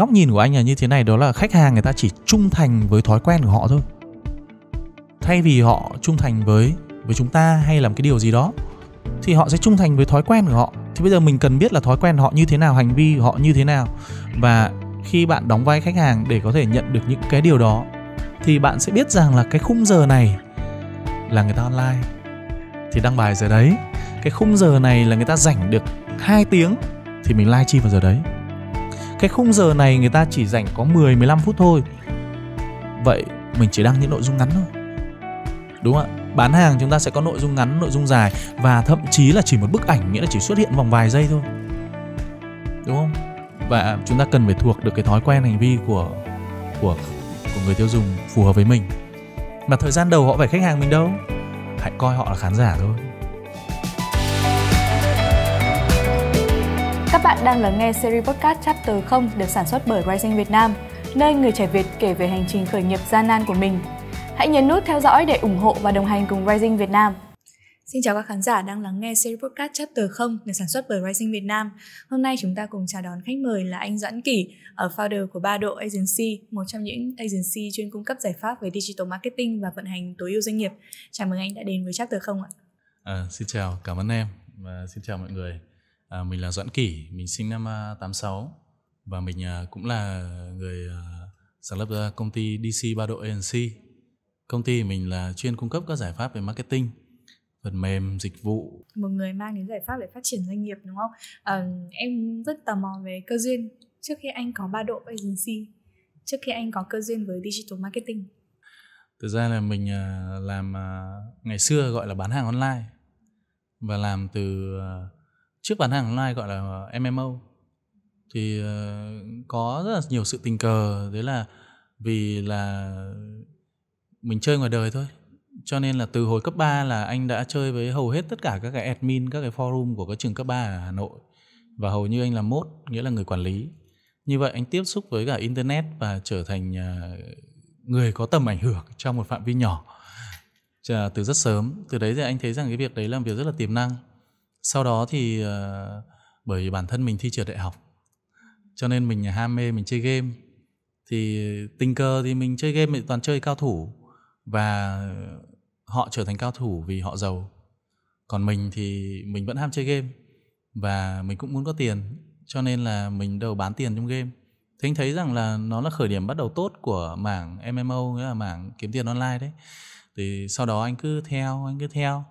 Góc nhìn của anh là như thế này đó là khách hàng người ta chỉ trung thành với thói quen của họ thôi. Thay vì họ trung thành với với chúng ta hay làm cái điều gì đó thì họ sẽ trung thành với thói quen của họ. Thì bây giờ mình cần biết là thói quen họ như thế nào, hành vi họ như thế nào và khi bạn đóng vai khách hàng để có thể nhận được những cái điều đó thì bạn sẽ biết rằng là cái khung giờ này là người ta online thì đăng bài giờ đấy cái khung giờ này là người ta rảnh được 2 tiếng thì mình live chi vào giờ đấy cái khung giờ này người ta chỉ dành có 10 15 phút thôi vậy mình chỉ đăng những nội dung ngắn thôi đúng không ạ bán hàng chúng ta sẽ có nội dung ngắn nội dung dài và thậm chí là chỉ một bức ảnh nghĩa là chỉ xuất hiện vòng vài giây thôi đúng không và chúng ta cần phải thuộc được cái thói quen hành vi của của của người tiêu dùng phù hợp với mình mà thời gian đầu họ phải khách hàng mình đâu hãy coi họ là khán giả thôi Các bạn đang lắng nghe series podcast Chapter 0 được sản xuất bởi Rising Việt Nam, nơi người trẻ Việt kể về hành trình khởi nghiệp gian nan của mình. Hãy nhấn nút theo dõi để ủng hộ và đồng hành cùng Rising Việt Nam. Xin chào các khán giả đang lắng nghe series podcast Chapter 0 được sản xuất bởi Rising Việt Nam. Hôm nay chúng ta cùng chào đón khách mời là anh Doãn Kỷ, ở founder của Ba Độ Agency, một trong những agency chuyên cung cấp giải pháp về digital marketing và vận hành tối ưu doanh nghiệp. Chào mừng anh đã đến với Chapter 0 ạ. À, xin chào, cảm ơn em và xin chào mọi người. À, mình là Doãn Kỷ, mình sinh năm 86 à, và mình à, cũng là người à, sáng lập ra công ty DC Ba Độ ANC. Công ty mình là chuyên cung cấp các giải pháp về marketing, phần mềm, dịch vụ. Một người mang đến giải pháp để phát triển doanh nghiệp đúng không? À, em rất tò mò về cơ duyên trước khi anh có Ba Độ ANC, trước khi anh có cơ duyên với digital marketing. Thực ra là mình à, làm à, ngày xưa gọi là bán hàng online và làm từ à, trước bán hàng online gọi là MMO thì ờ, có rất là nhiều sự tình cờ đấy là vì là mình chơi ngoài đời thôi cho nên là từ hồi cấp 3 là anh đã chơi với hầu hết tất cả các cái admin các cái forum của các trường cấp 3 ở Hà Nội và hầu như anh là mốt nghĩa là người quản lý như vậy anh tiếp xúc với cả internet và trở thành ờ, người có tầm ảnh hưởng trong một phạm vi nhỏ từ rất sớm từ đấy thì anh thấy rằng cái việc đấy là một việc rất là tiềm năng sau đó thì uh, bởi bản thân mình thi trượt đại học cho nên mình ham mê mình chơi game thì tình cờ thì mình chơi game thì toàn chơi cao thủ và họ trở thành cao thủ vì họ giàu còn mình thì mình vẫn ham chơi game và mình cũng muốn có tiền cho nên là mình đầu bán tiền trong game thế anh thấy rằng là nó là khởi điểm bắt đầu tốt của mảng MMO nghĩa là mảng kiếm tiền online đấy thì sau đó anh cứ theo anh cứ theo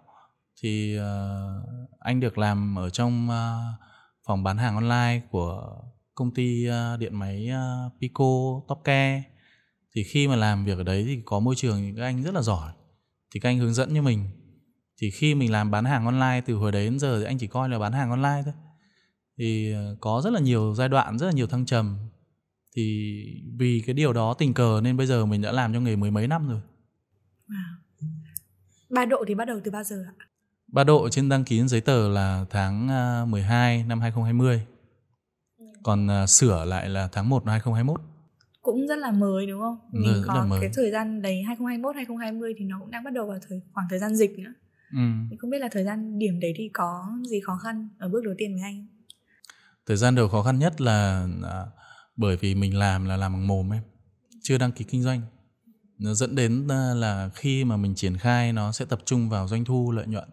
thì uh, anh được làm ở trong uh, phòng bán hàng online của công ty uh, điện máy uh, Pico Topcare thì khi mà làm việc ở đấy thì có môi trường những các anh rất là giỏi thì các anh hướng dẫn như mình thì khi mình làm bán hàng online từ hồi đấy đến giờ thì anh chỉ coi là bán hàng online thôi thì có rất là nhiều giai đoạn rất là nhiều thăng trầm thì vì cái điều đó tình cờ nên bây giờ mình đã làm cho nghề mười mấy năm rồi wow. ba độ thì bắt đầu từ bao giờ ạ Ba độ trên đăng ký giấy tờ là tháng 12 à, năm 2020. Ừ. Còn à, sửa lại là tháng 1 năm 2021. Cũng rất là mới đúng không? Ừ, mình ừ, có cái thời gian đấy 2021 2020 thì nó cũng đang bắt đầu vào thời khoảng thời gian dịch nữa. Ừ. không biết là thời gian điểm đấy thì có gì khó khăn ở bước đầu tiên với anh? Thời gian đầu khó khăn nhất là à, bởi vì mình làm là làm bằng mồm em, chưa đăng ký kinh doanh. Nó dẫn đến à, là khi mà mình triển khai nó sẽ tập trung vào doanh thu lợi nhuận. Ừ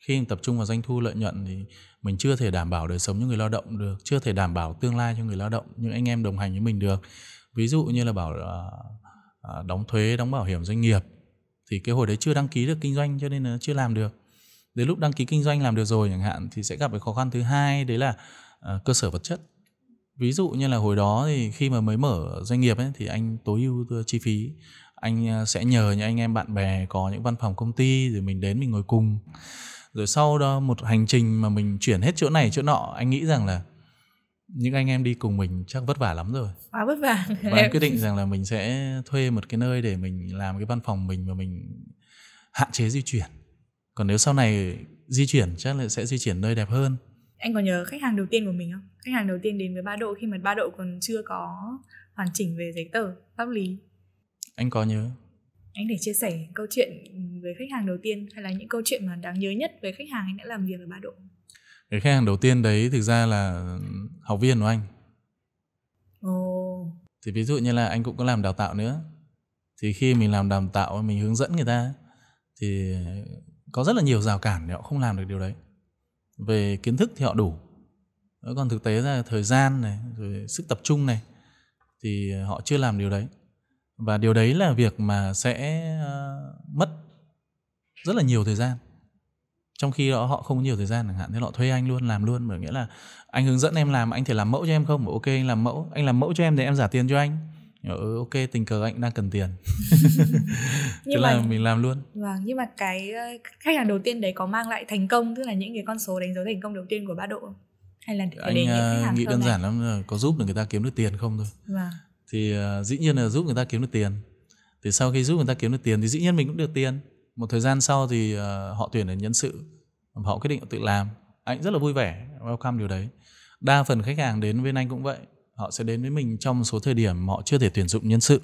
khi mình tập trung vào doanh thu lợi nhuận thì mình chưa thể đảm bảo đời sống cho người lao động được chưa thể đảm bảo tương lai cho người lao động những anh em đồng hành với mình được ví dụ như là bảo à, đóng thuế đóng bảo hiểm doanh nghiệp thì cái hồi đấy chưa đăng ký được kinh doanh cho nên nó chưa làm được đến lúc đăng ký kinh doanh làm được rồi chẳng hạn thì sẽ gặp cái khó khăn thứ hai đấy là à, cơ sở vật chất ví dụ như là hồi đó thì khi mà mới mở doanh nghiệp ấy thì anh tối ưu chi phí anh à, sẽ nhờ những anh em bạn bè có những văn phòng công ty rồi mình đến mình ngồi cùng rồi sau đó một hành trình mà mình chuyển hết chỗ này chỗ nọ anh nghĩ rằng là những anh em đi cùng mình chắc vất vả lắm rồi quá vất vả và em quyết định rằng là mình sẽ thuê một cái nơi để mình làm cái văn phòng mình và mình hạn chế di chuyển còn nếu sau này di chuyển chắc là sẽ di chuyển nơi đẹp hơn anh còn nhớ khách hàng đầu tiên của mình không khách hàng đầu tiên đến với ba độ khi mà ba độ còn chưa có hoàn chỉnh về giấy tờ pháp lý anh có nhớ anh để chia sẻ câu chuyện với khách hàng đầu tiên hay là những câu chuyện mà đáng nhớ nhất về khách hàng anh đã làm việc ở ba độ cái khách hàng đầu tiên đấy thực ra là học viên của anh Ồ. thì ví dụ như là anh cũng có làm đào tạo nữa thì khi mình làm đào tạo mình hướng dẫn người ta thì có rất là nhiều rào cản để họ không làm được điều đấy về kiến thức thì họ đủ còn thực tế ra thời gian này rồi sức tập trung này thì họ chưa làm điều đấy và điều đấy là việc mà sẽ ờ, mất rất là nhiều thời gian trong khi đó họ không có nhiều thời gian chẳng hạn thế họ thuê anh luôn làm luôn bởi nghĩa là anh hướng dẫn em làm anh thể làm mẫu cho em không ok anh làm mẫu anh làm mẫu cho em để em giả tiền cho anh ờ, ừ, ok tình cờ anh đang cần tiền thế mà, là mình làm luôn vâng nhưng mà cái ờ, khách hàng đầu tiên đấy có mang lại thành công tức là những cái con số đánh dấu thành công đầu tiên của ba độ hay là anh nghĩ đơn này? giản lắm là có giúp được người ta kiếm được tiền không thôi vâng thì uh, dĩ nhiên là giúp người ta kiếm được tiền thì sau khi giúp người ta kiếm được tiền thì dĩ nhiên mình cũng được tiền một thời gian sau thì uh, họ tuyển đến nhân sự họ quyết định tự làm anh rất là vui vẻ welcome điều đấy đa phần khách hàng đến bên anh cũng vậy họ sẽ đến với mình trong số thời điểm họ chưa thể tuyển dụng nhân sự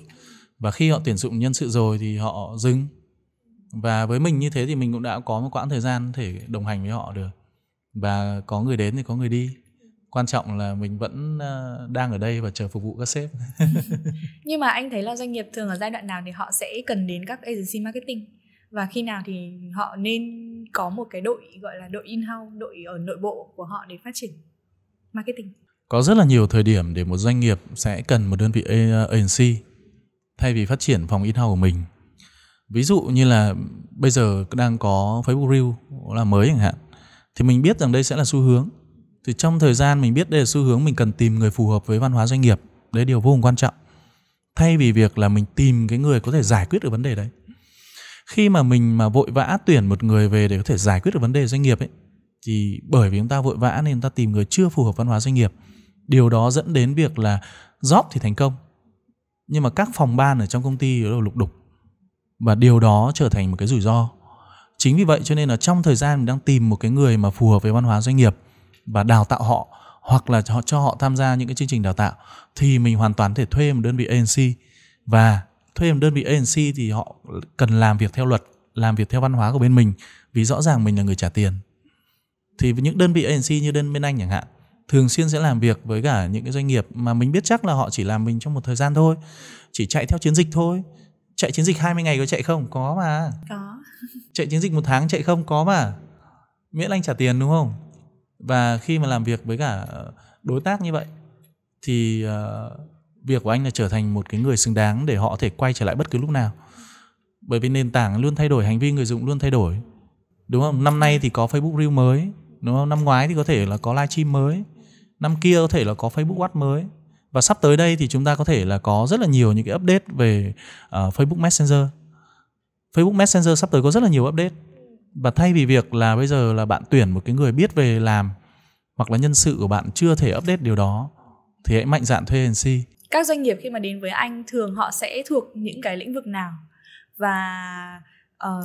và khi họ tuyển dụng nhân sự rồi thì họ dừng và với mình như thế thì mình cũng đã có một quãng thời gian thể đồng hành với họ được và có người đến thì có người đi quan trọng là mình vẫn ờ, đang ở đây và chờ phục vụ các sếp nhưng mà anh thấy là doanh nghiệp thường ở giai đoạn nào thì họ sẽ cần đến các agency marketing và khi nào thì họ nên có một cái đội gọi là đội in house đội ở nội bộ của họ để phát triển marketing có rất là nhiều thời điểm để một doanh nghiệp sẽ cần một đơn vị ờ, agency thay vì phát triển phòng in house của mình ví dụ như là bây giờ đang có Facebook Reel là mới chẳng hạn thì mình biết rằng đây sẽ là xu hướng thì trong thời gian mình biết đây là xu hướng mình cần tìm người phù hợp với văn hóa doanh nghiệp đấy điều vô cùng quan trọng thay vì việc là mình tìm cái người có thể giải quyết được vấn đề đấy khi mà mình mà vội vã tuyển một người về để có thể giải quyết được vấn đề doanh nghiệp ấy thì bởi vì chúng ta vội vã nên ta tìm người chưa phù hợp văn hóa doanh nghiệp điều đó dẫn đến việc là job thì thành công nhưng mà các phòng ban ở trong công ty đều lục đục và điều đó trở thành một cái rủi ro chính vì vậy cho nên là trong thời gian mình đang tìm một cái người mà phù hợp với văn hóa doanh nghiệp và đào tạo họ hoặc là họ cho họ tham gia những cái chương trình đào tạo thì mình hoàn toàn thể thuê một đơn vị ANC và thuê một đơn vị ANC thì họ cần làm việc theo luật, làm việc theo văn hóa của bên mình vì rõ ràng mình là người trả tiền. Thì những đơn vị ANC như đơn bên Anh chẳng hạn thường xuyên sẽ làm việc với cả những cái doanh nghiệp mà mình biết chắc là họ chỉ làm mình trong một thời gian thôi, chỉ chạy theo chiến dịch thôi. Chạy chiến dịch 20 ngày có chạy không? Có mà. Có. Chạy chiến dịch một tháng chạy không? Có mà. Miễn anh trả tiền đúng không? và khi mà làm việc với cả ờ, đối tác như vậy thì uh, việc của anh là trở thành một cái người xứng đáng để họ có thể quay trở lại bất cứ lúc nào bởi vì nền tảng luôn thay đổi hành vi người dùng luôn thay đổi đúng không năm nay thì có facebook reel mới đúng không năm ngoái thì có thể là có livestream mới năm kia có thể là có facebook watch mới và sắp tới đây thì chúng ta có thể là có rất là nhiều những cái update về uh, facebook messenger facebook messenger sắp tới có rất là nhiều update và thay vì việc là bây giờ là bạn tuyển một cái người biết về làm hoặc là nhân sự của bạn chưa thể update điều đó thì hãy mạnh dạn thuê agency các doanh nghiệp khi mà đến với anh thường họ sẽ thuộc những cái lĩnh vực nào và uh,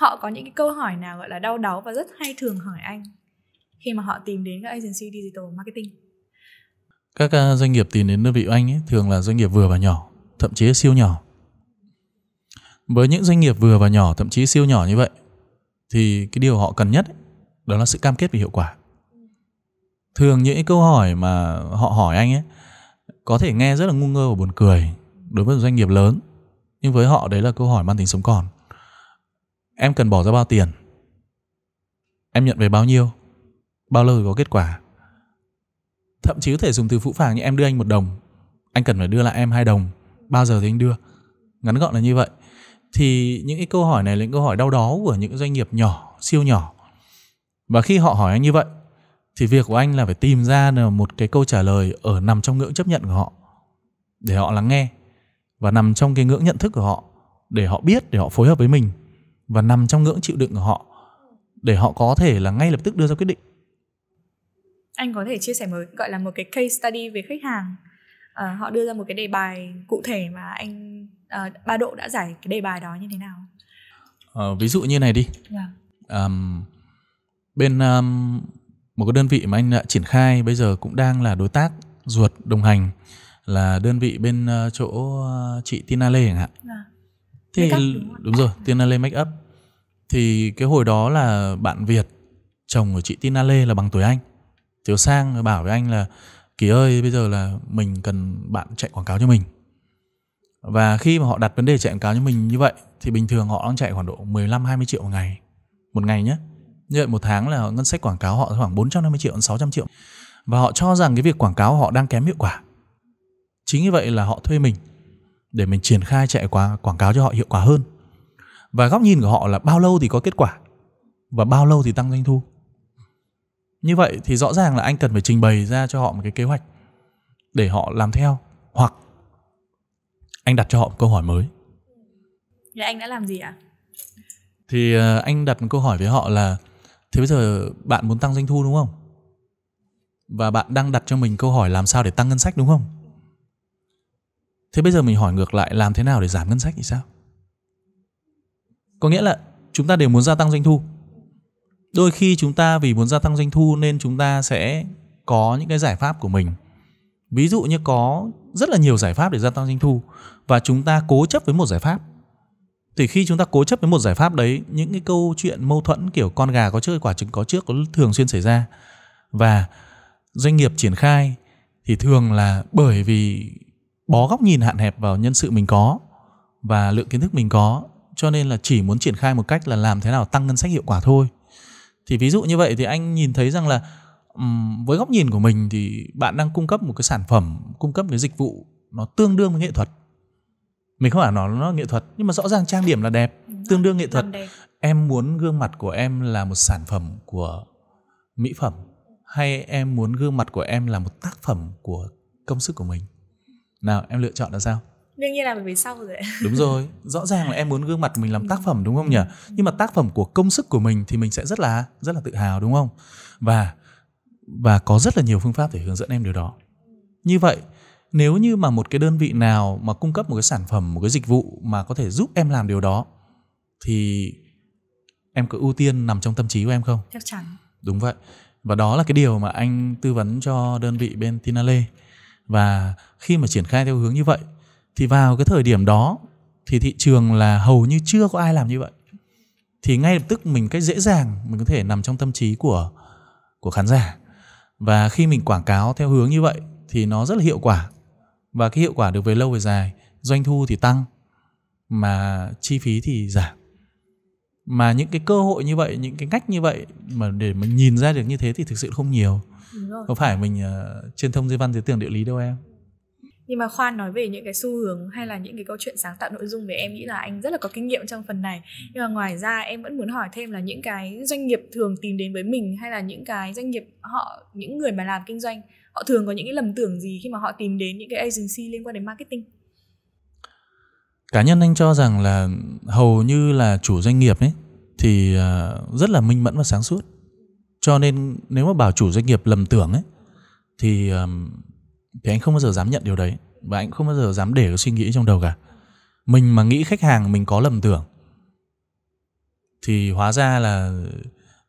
họ có những cái câu hỏi nào gọi là đau đáu và rất hay thường hỏi anh khi mà họ tìm đến các agency digital marketing các uh, doanh nghiệp tìm đến đơn vị của anh ấy, thường là doanh nghiệp vừa và nhỏ thậm chí siêu nhỏ với những doanh nghiệp vừa và nhỏ thậm chí siêu nhỏ như vậy thì cái điều họ cần nhất ấy, đó là sự cam kết về hiệu quả thường những cái câu hỏi mà họ hỏi anh ấy có thể nghe rất là ngu ngơ và buồn cười đối với doanh nghiệp lớn nhưng với họ đấy là câu hỏi mang tính sống còn em cần bỏ ra bao tiền em nhận về bao nhiêu bao lâu thì có kết quả thậm chí có thể dùng từ phũ phàng như em đưa anh một đồng anh cần phải đưa lại em hai đồng bao giờ thì anh đưa ngắn gọn là như vậy thì những cái câu hỏi này là những câu hỏi đau đớn của những doanh nghiệp nhỏ siêu nhỏ và khi họ hỏi anh như vậy thì việc của anh là phải tìm ra một cái câu trả lời ở nằm trong ngưỡng chấp nhận của họ để họ lắng nghe và nằm trong cái ngưỡng nhận thức của họ để họ biết để họ phối hợp với mình và nằm trong ngưỡng chịu đựng của họ để họ có thể là ngay lập tức đưa ra quyết định anh có thể chia sẻ mới gọi là một cái case study về khách hàng à, họ đưa ra một cái đề bài cụ thể mà anh Ờ, ba độ đã giải cái đề bài đó như thế nào ờ, ví dụ như này đi yeah. Vâng. um, bên um, một cái đơn vị mà anh đã triển khai bây giờ cũng đang là đối tác ruột đồng hành là đơn vị bên uh, chỗ ờ, chị Tina Lê chẳng hạn. À. Thì đúng, rồi. đúng rồi, Tina Lê make up. Vâng. Thì cái hồi đó là bạn Việt chồng của chị Tina Lê là bằng tuổi anh. Tiểu Sang bảo với anh là Kỳ ơi bây giờ là mình cần bạn chạy quảng cáo cho mình. Và khi mà họ đặt vấn đề chạy quảng cáo như mình như vậy thì bình thường họ đang chạy khoảng độ 15 20 triệu một ngày. Một ngày nhé. Như vậy một tháng là ngân sách quảng cáo họ khoảng 450 triệu 600 triệu. Và họ cho rằng cái việc quảng cáo họ đang kém hiệu quả. Chính như vậy là họ thuê mình để mình triển khai chạy quảng cáo cho họ hiệu quả hơn. Và góc nhìn của họ là bao lâu thì có kết quả và bao lâu thì tăng doanh thu. Như vậy thì rõ ràng là anh cần phải trình bày ra cho họ một cái kế hoạch để họ làm theo hoặc anh đặt cho họ một câu hỏi mới thế anh đã làm gì ạ à? thì uh, anh đặt một câu hỏi với họ là thế bây giờ bạn muốn tăng doanh thu đúng không và bạn đang đặt cho mình câu hỏi làm sao để tăng ngân sách đúng không thế bây giờ mình hỏi ngược lại làm thế nào để giảm ngân sách thì sao có nghĩa là chúng ta đều muốn gia tăng doanh thu đôi khi chúng ta vì muốn gia tăng doanh thu nên chúng ta sẽ có những cái giải pháp của mình ví dụ như có rất là nhiều giải pháp để gia tăng doanh thu và chúng ta cố chấp với một giải pháp thì khi chúng ta cố chấp với một giải pháp đấy những cái câu chuyện mâu thuẫn kiểu con gà có trước quả trứng có trước có thường xuyên xảy ra và doanh nghiệp triển khai thì thường là bởi vì bó góc nhìn hạn hẹp vào nhân sự mình có và lượng kiến thức mình có cho nên là chỉ muốn triển khai một cách là làm thế nào tăng ngân sách hiệu quả thôi thì ví dụ như vậy thì anh nhìn thấy rằng là với góc nhìn của mình thì bạn đang cung cấp một cái sản phẩm cung cấp cái dịch vụ nó tương đương với nghệ thuật mình không phải nói nó nghệ thuật nhưng mà rõ ràng trang điểm là đẹp Đúng tương đương nghệ thuật em muốn gương mặt của em là một sản phẩm của mỹ phẩm hay em muốn gương mặt của em là một tác phẩm của công sức của mình nào em lựa chọn là sao đương nhiên là về sau rồi đúng rồi rõ ràng là em muốn gương mặt mình làm tác ừ. phẩm đúng không nhỉ nhưng mà tác phẩm của công sức của mình thì mình sẽ rất là rất là tự hào đúng không và và có rất là nhiều phương pháp để hướng dẫn em điều đó như vậy nếu như mà một cái đơn vị nào mà cung cấp một cái sản phẩm một cái dịch vụ mà có thể giúp em làm điều đó thì em có ưu tiên nằm trong tâm trí của em không chắc chắn đúng vậy và đó là cái điều mà anh tư vấn cho đơn vị bên Tinale và khi mà triển khai theo hướng như vậy thì vào cái thời điểm đó thì thị trường là hầu như chưa có ai làm như vậy thì ngay lập tức mình cách dễ dàng mình có thể nằm trong tâm trí của của khán giả và khi mình quảng cáo theo hướng như vậy thì nó rất là hiệu quả và cái hiệu quả được về lâu về dài doanh thu thì tăng mà chi phí thì giảm mà những cái cơ hội như vậy những cái cách như vậy mà để mình nhìn ra được như thế thì thực sự không nhiều có phải mình uh, trên thông dây văn dưới tường địa lý đâu em nhưng mà khoan nói về những cái xu hướng hay là những cái câu chuyện sáng tạo nội dung thì em nghĩ là anh rất là có kinh nghiệm trong phần này ừ. nhưng mà ngoài ra em vẫn muốn hỏi thêm là những cái doanh nghiệp thường tìm đến với mình hay là những cái doanh nghiệp họ những người mà làm kinh doanh họ thường có những cái lầm tưởng gì khi mà họ tìm đến những cái agency liên quan đến marketing cá nhân anh cho rằng là hầu như là chủ doanh nghiệp ấy thì à, rất là minh mẫn và sáng suốt cho nên nếu mà bảo chủ doanh nghiệp lầm tưởng ấy thì thì anh không bao giờ dám nhận điều đấy và anh không bao giờ dám để cái suy nghĩ trong đầu cả mình mà nghĩ khách hàng mình có lầm tưởng thì hóa ra là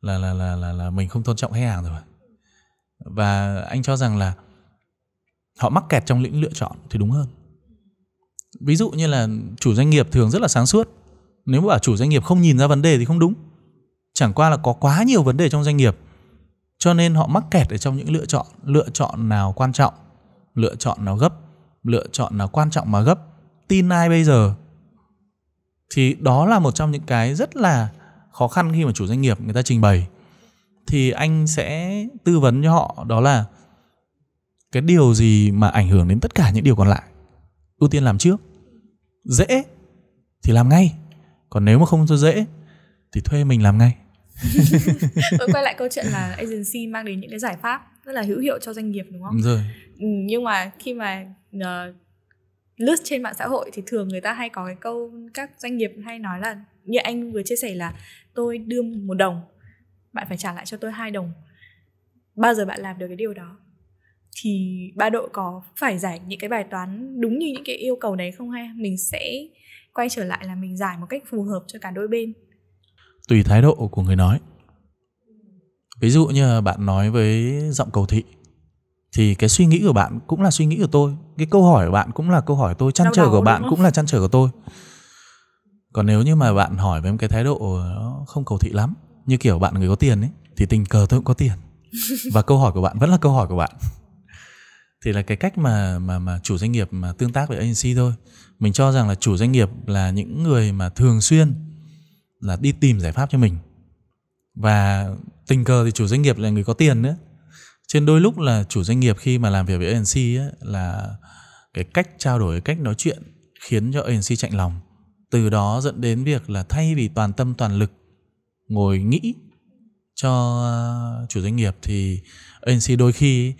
là là là là, là mình không tôn trọng khách hàng rồi và anh cho rằng là họ mắc kẹt trong lĩnh lựa chọn thì đúng hơn ví dụ như là chủ doanh nghiệp thường rất là sáng suốt nếu mà bảo chủ doanh nghiệp không nhìn ra vấn đề thì không đúng chẳng qua là có quá nhiều vấn đề trong doanh nghiệp cho nên họ mắc kẹt ở trong những lựa chọn lựa chọn nào quan trọng lựa chọn nào gấp lựa chọn nào quan trọng mà gấp tin ai bây giờ thì đó là một trong những cái rất là khó khăn khi mà chủ doanh nghiệp người ta trình bày thì anh sẽ tư vấn cho họ đó là cái điều gì mà ảnh hưởng đến tất cả những điều còn lại ưu tiên làm trước dễ thì làm ngay còn nếu mà không dễ thì thuê mình làm ngay quay lại câu chuyện là agency mang đến những cái giải pháp rất là hữu hiệu cho doanh nghiệp đúng không rồi. Ừ, nhưng mà khi mà uh, lướt trên mạng xã hội thì thường người ta hay có cái câu các doanh nghiệp hay nói là như anh vừa chia sẻ là tôi đưa một đồng bạn phải trả lại cho tôi hai đồng bao giờ bạn làm được cái điều đó thì ba độ có phải giải những cái bài toán đúng như những cái yêu cầu đấy không hay mình sẽ quay trở lại là mình giải một cách phù hợp cho cả đôi bên tùy thái độ của người nói ví dụ như bạn nói với giọng cầu thị thì cái suy nghĩ của bạn cũng là suy nghĩ của tôi cái câu hỏi của bạn cũng là câu hỏi tôi chăn trở của bạn cũng là chăn trở của tôi còn nếu như mà bạn hỏi với một cái thái độ không cầu thị lắm như kiểu bạn người có tiền ấy thì tình cờ tôi cũng có tiền và câu hỏi của bạn vẫn là câu hỏi của bạn thì là cái cách mà mà mà chủ doanh nghiệp mà tương tác với agency thôi mình cho rằng là chủ doanh nghiệp là những người mà thường xuyên là đi tìm giải pháp cho mình và tình cờ thì chủ doanh nghiệp là người có tiền nữa trên đôi lúc là chủ doanh nghiệp khi mà làm việc với agency ấy, là cái cách trao đổi cách nói chuyện khiến cho agency chạy lòng từ đó dẫn đến việc là thay vì toàn tâm toàn lực ngồi nghĩ cho chủ doanh nghiệp thì agency đôi khi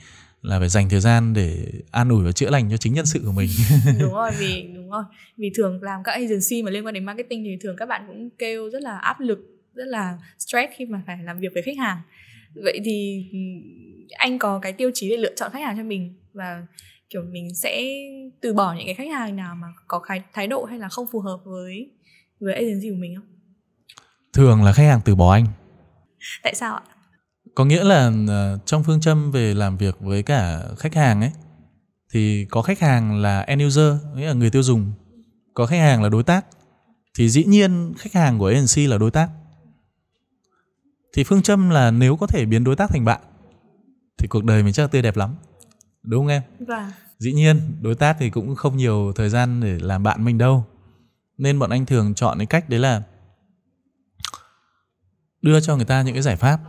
là phải dành thời gian để an ủi và chữa lành cho chính nhân sự của mình đúng rồi vì đúng rồi vì thường làm các agency mà liên quan đến marketing thì thường các bạn cũng kêu rất là áp lực rất là stress khi mà phải làm việc với khách hàng vậy thì anh có cái tiêu chí để lựa chọn khách hàng cho mình và kiểu mình sẽ từ bỏ những cái khách hàng nào mà có cái thái độ hay là không phù hợp với với agency của mình không thường là khách hàng từ bỏ anh tại sao ạ có nghĩa là ờ, trong phương châm về làm việc với cả khách hàng ấy thì có khách hàng là end user nghĩa là người tiêu dùng có khách hàng là đối tác thì dĩ nhiên khách hàng của agency là đối tác thì phương châm là nếu có thể biến đối tác thành bạn thì cuộc đời mình chắc là tươi đẹp lắm đúng không em vâng dĩ nhiên đối tác thì cũng không nhiều thời gian để làm bạn mình đâu nên bọn anh thường chọn cái cách đấy là đưa cho người ta những cái giải pháp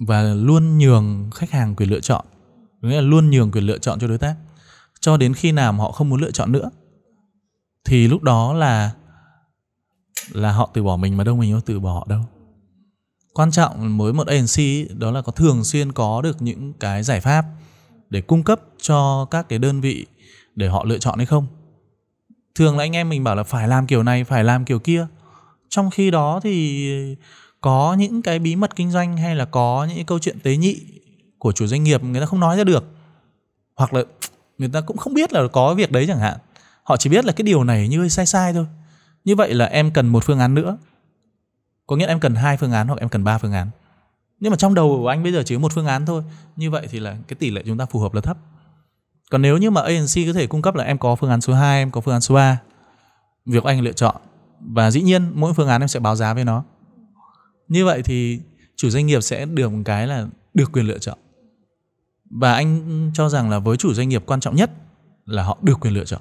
và luôn nhường khách hàng quyền lựa chọn nghĩa là luôn nhường quyền lựa chọn cho đối tác cho đến khi nào mà họ không muốn lựa chọn nữa thì lúc đó là là họ từ bỏ mình mà đâu mình có từ bỏ họ đâu quan trọng với một agency đó là có thường xuyên có được những cái giải pháp để cung cấp cho các cái đơn vị để họ lựa chọn hay không thường là anh em mình bảo là phải làm kiểu này phải làm kiểu kia trong khi đó thì có những cái bí mật kinh doanh hay là có những câu chuyện tế nhị của chủ doanh nghiệp người ta không nói ra được hoặc là người ta cũng không biết là có việc đấy chẳng hạn họ chỉ biết là cái điều này như sai sai thôi như vậy là em cần một phương án nữa có nghĩa là em cần hai phương án hoặc em cần ba phương án nhưng mà trong đầu của anh bây giờ chỉ có một phương án thôi như vậy thì là cái tỷ lệ chúng ta phù hợp là thấp còn nếu như mà agency có thể cung cấp là em có phương án số 2, em có phương án số 3 việc anh lựa chọn và dĩ nhiên mỗi phương án em sẽ báo giá với nó như vậy thì chủ doanh nghiệp sẽ được một cái là được quyền lựa chọn và anh cho rằng là với chủ doanh nghiệp quan trọng nhất là họ được quyền lựa chọn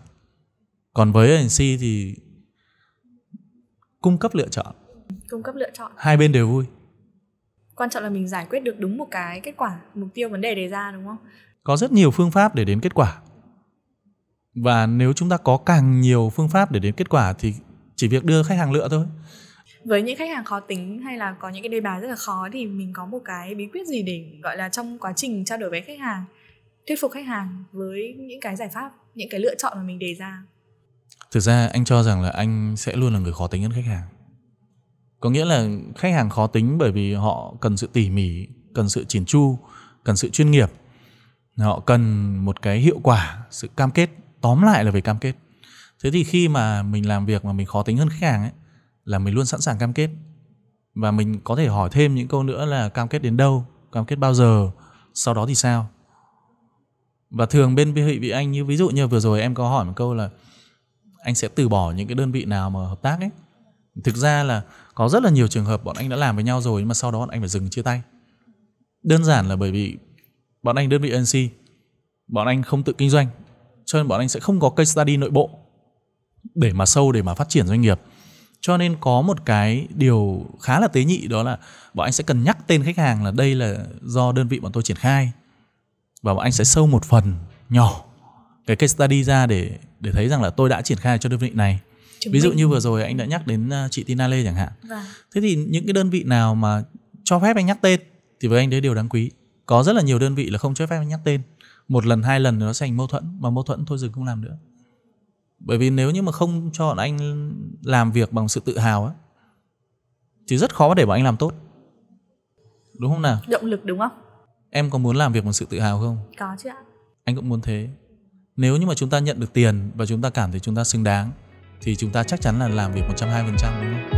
còn với agency thì cung cấp lựa chọn cung cấp lựa chọn hai bên đều vui quan trọng là mình giải quyết được đúng một cái kết quả mục tiêu vấn đề đề ra đúng không có rất nhiều phương pháp để đến kết quả và nếu chúng ta có càng nhiều phương pháp để đến kết quả thì chỉ việc đưa khách hàng lựa thôi với những khách hàng khó tính hay là có những cái đề bài rất là khó thì mình có một cái bí quyết gì để gọi là trong quá trình trao đổi với khách hàng thuyết phục khách hàng với những cái giải pháp những cái lựa chọn mà mình đề ra thực ra anh cho rằng là anh sẽ luôn là người khó tính hơn khách hàng có nghĩa là khách hàng khó tính bởi vì họ cần sự tỉ mỉ cần sự chỉn chu cần sự chuyên nghiệp họ cần một cái hiệu quả sự cam kết tóm lại là về cam kết thế thì khi mà mình làm việc mà mình khó tính hơn khách hàng ấy là mình luôn sẵn sàng cam kết và mình có thể hỏi thêm những câu nữa là cam kết đến đâu cam kết bao giờ sau đó thì sao và thường bên hệ vị anh như ví dụ như vừa rồi em có hỏi một câu là anh sẽ từ bỏ những cái đơn vị nào mà hợp tác ấy thực ra là có rất là nhiều trường hợp bọn anh đã làm với nhau rồi nhưng mà sau đó bọn anh phải dừng chia tay đơn giản là bởi vì bọn anh đơn vị NC bọn anh không tự kinh doanh cho nên bọn anh sẽ không có case study nội bộ để mà sâu để mà phát triển doanh nghiệp cho nên có một cái điều khá là tế nhị đó là bọn anh sẽ cần nhắc tên khách hàng là đây là do đơn vị bọn tôi triển khai và bọn anh sẽ sâu một phần nhỏ cái case study ra để để thấy rằng là tôi đã triển khai cho đơn vị này Chứng ví dụ mình. như vừa rồi anh đã nhắc đến à, chị Tina Lê chẳng hạn vâng. thế thì những cái đơn vị nào mà cho phép anh nhắc tên thì với anh đấy điều đáng quý có rất là nhiều đơn vị là không cho phép anh nhắc tên một lần hai lần thì nó sẽ thành mâu thuẫn mà mâu thuẫn thôi dừng không làm nữa bởi vì nếu như mà không cho bọn anh làm việc bằng sự tự hào á thì rất khó để bọn anh làm tốt đúng không nào động lực đúng không em có muốn làm việc bằng sự tự hào không có chứ ạ anh cũng muốn thế nếu như mà chúng ta nhận được tiền và chúng ta cảm thấy chúng ta xứng đáng thì chúng ta chắc chắn là làm việc 120% đúng không?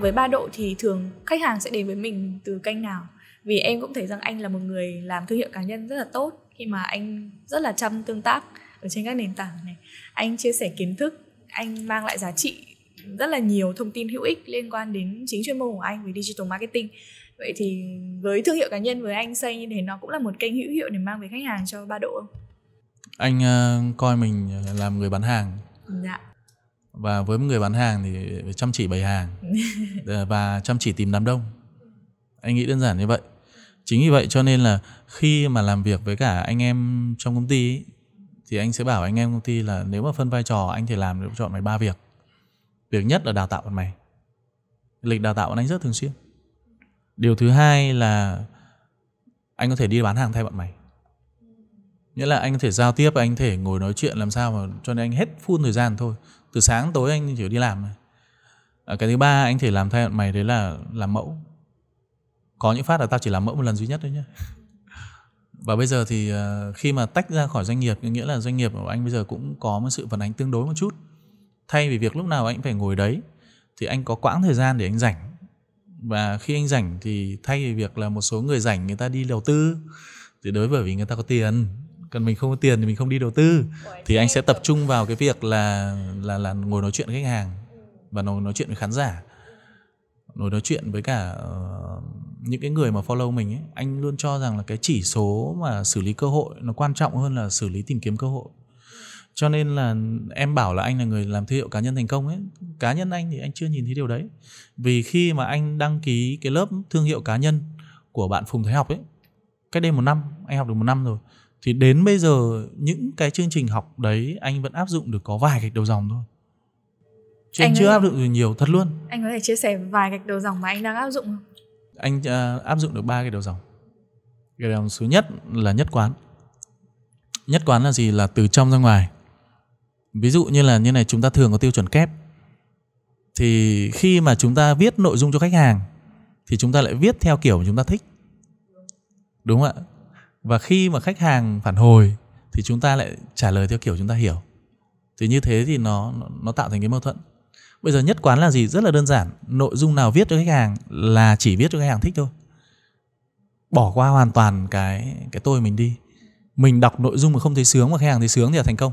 Với ba độ thì thường khách hàng sẽ đến với mình từ kênh nào? vì em cũng thấy rằng anh là một người làm thương hiệu cá nhân rất là tốt khi mà anh rất là chăm tương tác ở trên các nền tảng này anh chia sẻ kiến thức anh mang lại giá trị rất là nhiều thông tin hữu ích liên quan đến chính chuyên môn của anh về digital marketing vậy thì với thương hiệu cá nhân với anh xây như thế nó cũng là một kênh hữu hiệu để mang về khách hàng cho ba độ không anh uh, coi mình làm người bán hàng dạ và với người bán hàng thì chăm chỉ bày hàng và chăm chỉ tìm đám đông anh nghĩ đơn giản như vậy chính vì vậy cho nên là khi mà làm việc với cả anh em trong công ty ấy, thì anh sẽ bảo anh em công ty là nếu mà phân vai trò anh thể làm được chọn mày ba việc việc nhất là đào tạo bọn mày lịch đào tạo bọn anh rất thường xuyên điều thứ hai là anh có thể đi bán hàng thay bọn mày nghĩa là anh có thể giao tiếp anh có thể ngồi nói chuyện làm sao mà cho nên anh hết full thời gian thôi từ sáng tối anh chỉ đi làm à, cái thứ ba anh thể làm thay bọn mày đấy là làm mẫu có những phát là tao chỉ làm mẫu một lần duy nhất thôi nhé và bây giờ thì ờ, khi mà tách ra khỏi doanh nghiệp nghĩa là doanh nghiệp của anh bây giờ cũng có một sự phản ánh tương đối một chút thay vì việc lúc nào anh phải ngồi đấy thì anh có quãng thời gian để anh rảnh và khi anh rảnh thì thay vì việc là một số người rảnh người ta đi đầu tư thì đối bởi vì người ta có tiền còn mình không có tiền thì mình không đi đầu tư thì anh sẽ tập trung vào cái việc là là là ngồi nói chuyện với khách hàng và ngồi nói chuyện với khán giả ngồi nói chuyện với cả ờ, những cái người mà follow mình ấy anh luôn cho rằng là cái chỉ số mà xử lý cơ hội nó quan trọng hơn là xử lý tìm kiếm cơ hội cho nên là em bảo là anh là người làm thương hiệu cá nhân thành công ấy cá nhân anh thì anh chưa nhìn thấy điều đấy vì khi mà anh đăng ký cái lớp thương hiệu cá nhân của bạn phùng thái học ấy cách đây một năm anh học được một năm rồi thì đến bây giờ những cái chương trình học đấy anh vẫn áp dụng được có vài gạch đầu dòng thôi chứ anh, chưa ấy, áp dụng được nhiều thật luôn anh có thể chia sẻ vài gạch đầu dòng mà anh đang áp dụng không anh uh, áp dụng được ba cái điều dòng cái điều dòng thứ nhất là nhất quán nhất quán là gì là từ trong ra ngoài ví dụ như là như này chúng ta thường có tiêu chuẩn kép thì khi mà chúng ta viết nội dung cho khách hàng thì chúng ta lại viết theo kiểu mà chúng ta thích đúng không ạ và khi mà khách hàng phản hồi thì chúng ta lại trả lời theo kiểu chúng ta hiểu thì như thế thì nó, nó tạo thành cái mâu thuẫn bây giờ nhất quán là gì rất là đơn giản nội dung nào viết cho khách hàng là chỉ viết cho khách hàng thích thôi bỏ qua hoàn toàn cái cái tôi mình đi mình đọc nội dung mà không thấy sướng mà khách hàng thấy sướng thì là thành công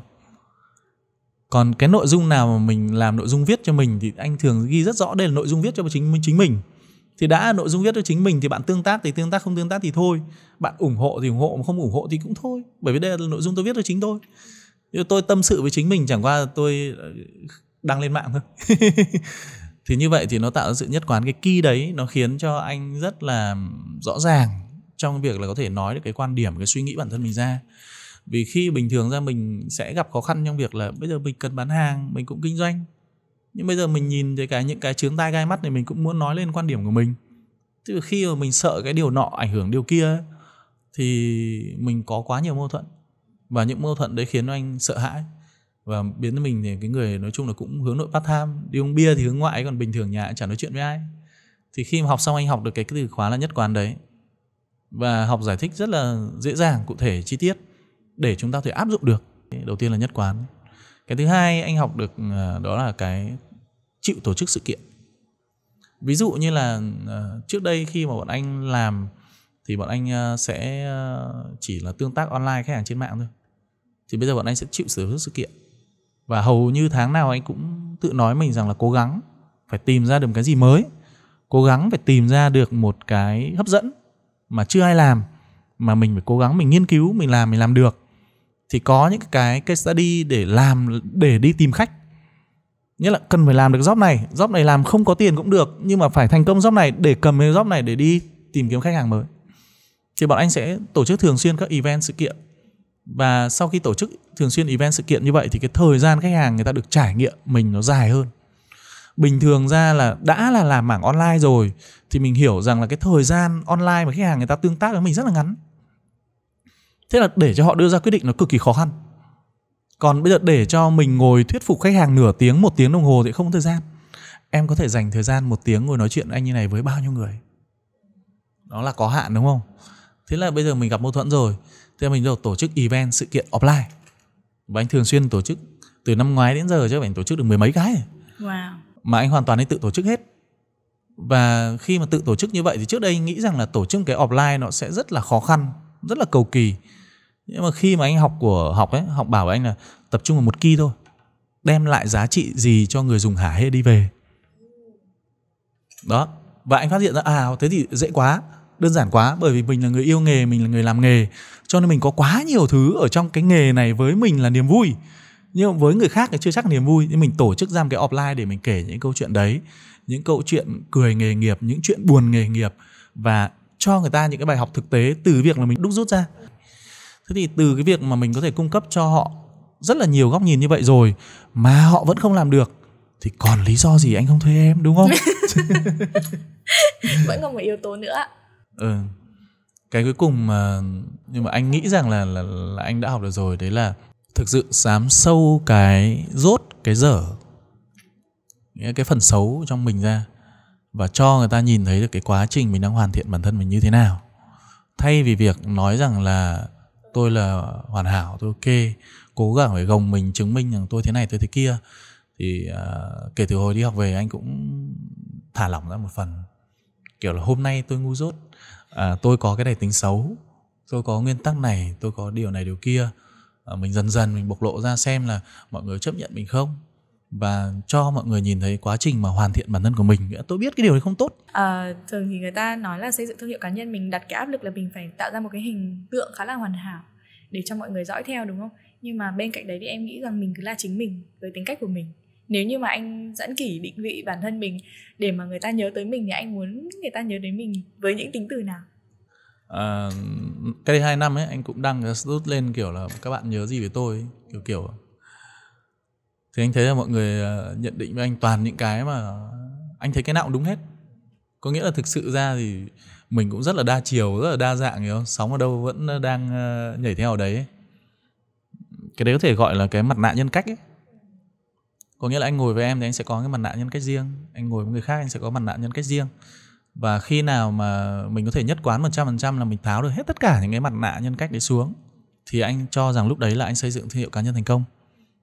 còn cái nội dung nào mà mình làm nội dung viết cho mình thì anh thường ghi rất rõ đây là nội dung viết cho chính mình chính mình thì đã nội dung viết cho chính mình thì bạn tương tác thì tương tác không tương tác thì thôi bạn ủng hộ thì ủng hộ mà không ủng hộ thì cũng thôi bởi vì đây là nội dung tôi viết cho chính tôi tôi tâm sự với chính mình chẳng qua tôi đăng lên mạng thôi thì như vậy thì nó tạo ra sự nhất quán cái key đấy nó khiến cho anh rất là rõ ràng trong việc là có thể nói được cái quan điểm cái suy nghĩ bản thân mình ra vì khi bình thường ra mình sẽ gặp khó khăn trong việc là bây giờ mình cần bán hàng mình cũng kinh doanh nhưng bây giờ mình nhìn thấy cái những cái chướng tai gai mắt thì mình cũng muốn nói lên quan điểm của mình tức là khi mà mình sợ cái điều nọ ảnh hưởng điều kia thì mình có quá nhiều mâu thuẫn và những mâu thuẫn đấy khiến anh sợ hãi và biến mình thì cái người nói chung là cũng hướng nội part time đi uống bia thì hướng ngoại còn bình thường nhà cũng chẳng nói chuyện với ai thì khi mà học xong anh học được cái, cái từ khóa là nhất quán đấy và học giải thích rất là dễ dàng cụ thể chi tiết để chúng ta có thể áp dụng được đầu tiên là nhất quán cái thứ hai anh học được ờ, đó là cái chịu tổ chức sự kiện ví dụ như là ờ, trước đây khi mà bọn anh làm thì bọn anh ờ, sẽ chỉ là tương tác online khách hàng trên mạng thôi thì bây giờ bọn anh sẽ chịu sở hữu sự kiện và hầu như tháng nào anh cũng tự nói mình rằng là cố gắng phải tìm ra được cái gì mới cố gắng phải tìm ra được một cái hấp dẫn mà chưa ai làm mà mình phải cố gắng mình nghiên cứu mình làm mình làm được thì có những cái case study để làm để đi tìm khách nghĩa là cần phải làm được job này job này làm không có tiền cũng được nhưng mà phải thành công job này để cầm cái job này để đi tìm kiếm khách hàng mới thì bọn anh sẽ tổ chức thường xuyên các event sự kiện và sau khi tổ chức thường xuyên event sự kiện như vậy thì cái thời gian khách hàng người ta được trải nghiệm mình nó dài hơn bình thường ra là đã là làm mảng online rồi thì mình hiểu rằng là cái thời gian online mà khách hàng người ta tương tác với mình rất là ngắn thế là để cho họ đưa ra quyết định nó cực kỳ khó khăn còn bây giờ để cho mình ngồi thuyết phục khách hàng nửa tiếng một tiếng đồng hồ thì không có thời gian em có thể dành thời gian một tiếng ngồi nói chuyện anh như này với bao nhiêu người đó là có hạn đúng không thế là bây giờ mình gặp mâu thuẫn rồi thế mình được tổ chức event sự kiện offline và anh thường xuyên tổ chức từ năm ngoái đến giờ chứ anh tổ chức được mười mấy cái wow. mà anh hoàn toàn anh tự tổ chức hết và khi mà tự tổ chức như vậy thì trước đây anh nghĩ rằng là tổ chức cái offline nó sẽ rất là khó khăn rất là cầu kỳ nhưng mà khi mà anh học của học ấy học bảo anh là tập trung vào một kỳ thôi đem lại giá trị gì cho người dùng hả hê đi về đó và anh phát hiện ra à thế thì dễ quá đơn giản quá bởi vì mình là người yêu nghề mình là người làm nghề cho nên mình có quá nhiều thứ ở trong cái nghề này với mình là niềm vui nhưng với người khác thì chưa chắc niềm vui nhưng mình tổ chức ra một cái offline để mình kể những câu chuyện đấy những câu chuyện cười nghề nghiệp những chuyện buồn nghề nghiệp và cho người ta những cái bài học thực tế từ việc là mình đúc rút ra thế thì từ cái việc mà mình có thể cung cấp cho họ rất là nhiều góc nhìn như vậy rồi mà họ vẫn không làm được thì còn lý do gì anh không thuê em đúng không vẫn còn một yếu tố nữa ừ cái cuối cùng mà nhưng mà anh nghĩ rằng là là, là anh đã học được rồi đấy là thực sự dám sâu cái rốt cái dở cái phần xấu trong mình ra và cho người ta nhìn thấy được cái quá trình mình đang hoàn thiện bản thân mình như thế nào thay vì việc nói rằng là tôi là hoàn hảo tôi ok cố gắng phải gồng mình chứng minh rằng tôi thế này tôi thế kia thì uh, kể từ hồi đi học về anh cũng thả lỏng ra một phần kiểu là hôm nay tôi ngu dốt à, tôi có cái này tính xấu tôi có nguyên tắc này tôi có điều này điều kia à, mình dần dần mình bộc lộ ra xem là mọi người chấp nhận mình không và cho mọi người nhìn thấy quá trình mà hoàn thiện bản thân của mình tôi biết cái điều này không tốt à, thường thì người ta nói là xây dựng thương hiệu cá nhân mình đặt cái áp lực là mình phải tạo ra một cái hình tượng khá là hoàn hảo để cho mọi người dõi theo đúng không nhưng mà bên cạnh đấy thì em nghĩ rằng mình cứ là chính mình với tính cách của mình nếu như mà anh dẫn kỷ định vị bản thân mình để mà người ta nhớ tới mình thì anh muốn người ta nhớ đến mình với những tính từ nào à, cách hai năm ấy anh cũng đăng rút lên kiểu là các bạn nhớ gì về tôi ấy, kiểu kiểu thì anh thấy là mọi người à, nhận định với anh toàn những cái mà anh thấy cái nào cũng đúng hết có nghĩa là thực sự ra thì mình cũng rất là đa chiều rất là đa dạng hiểu sóng ở đâu vẫn đang à, nhảy theo ở đấy ấy. cái đấy có thể gọi là cái mặt nạ nhân cách ấy có nghĩa là anh ngồi với em thì anh sẽ có cái mặt nạ nhân cách riêng anh ngồi với người khác anh sẽ có mặt nạ nhân cách riêng và khi nào mà mình có thể nhất quán 100% là mình tháo được hết tất cả những cái mặt nạ nhân cách đấy xuống thì anh cho rằng lúc đấy là anh xây dựng thương hiệu cá nhân thành công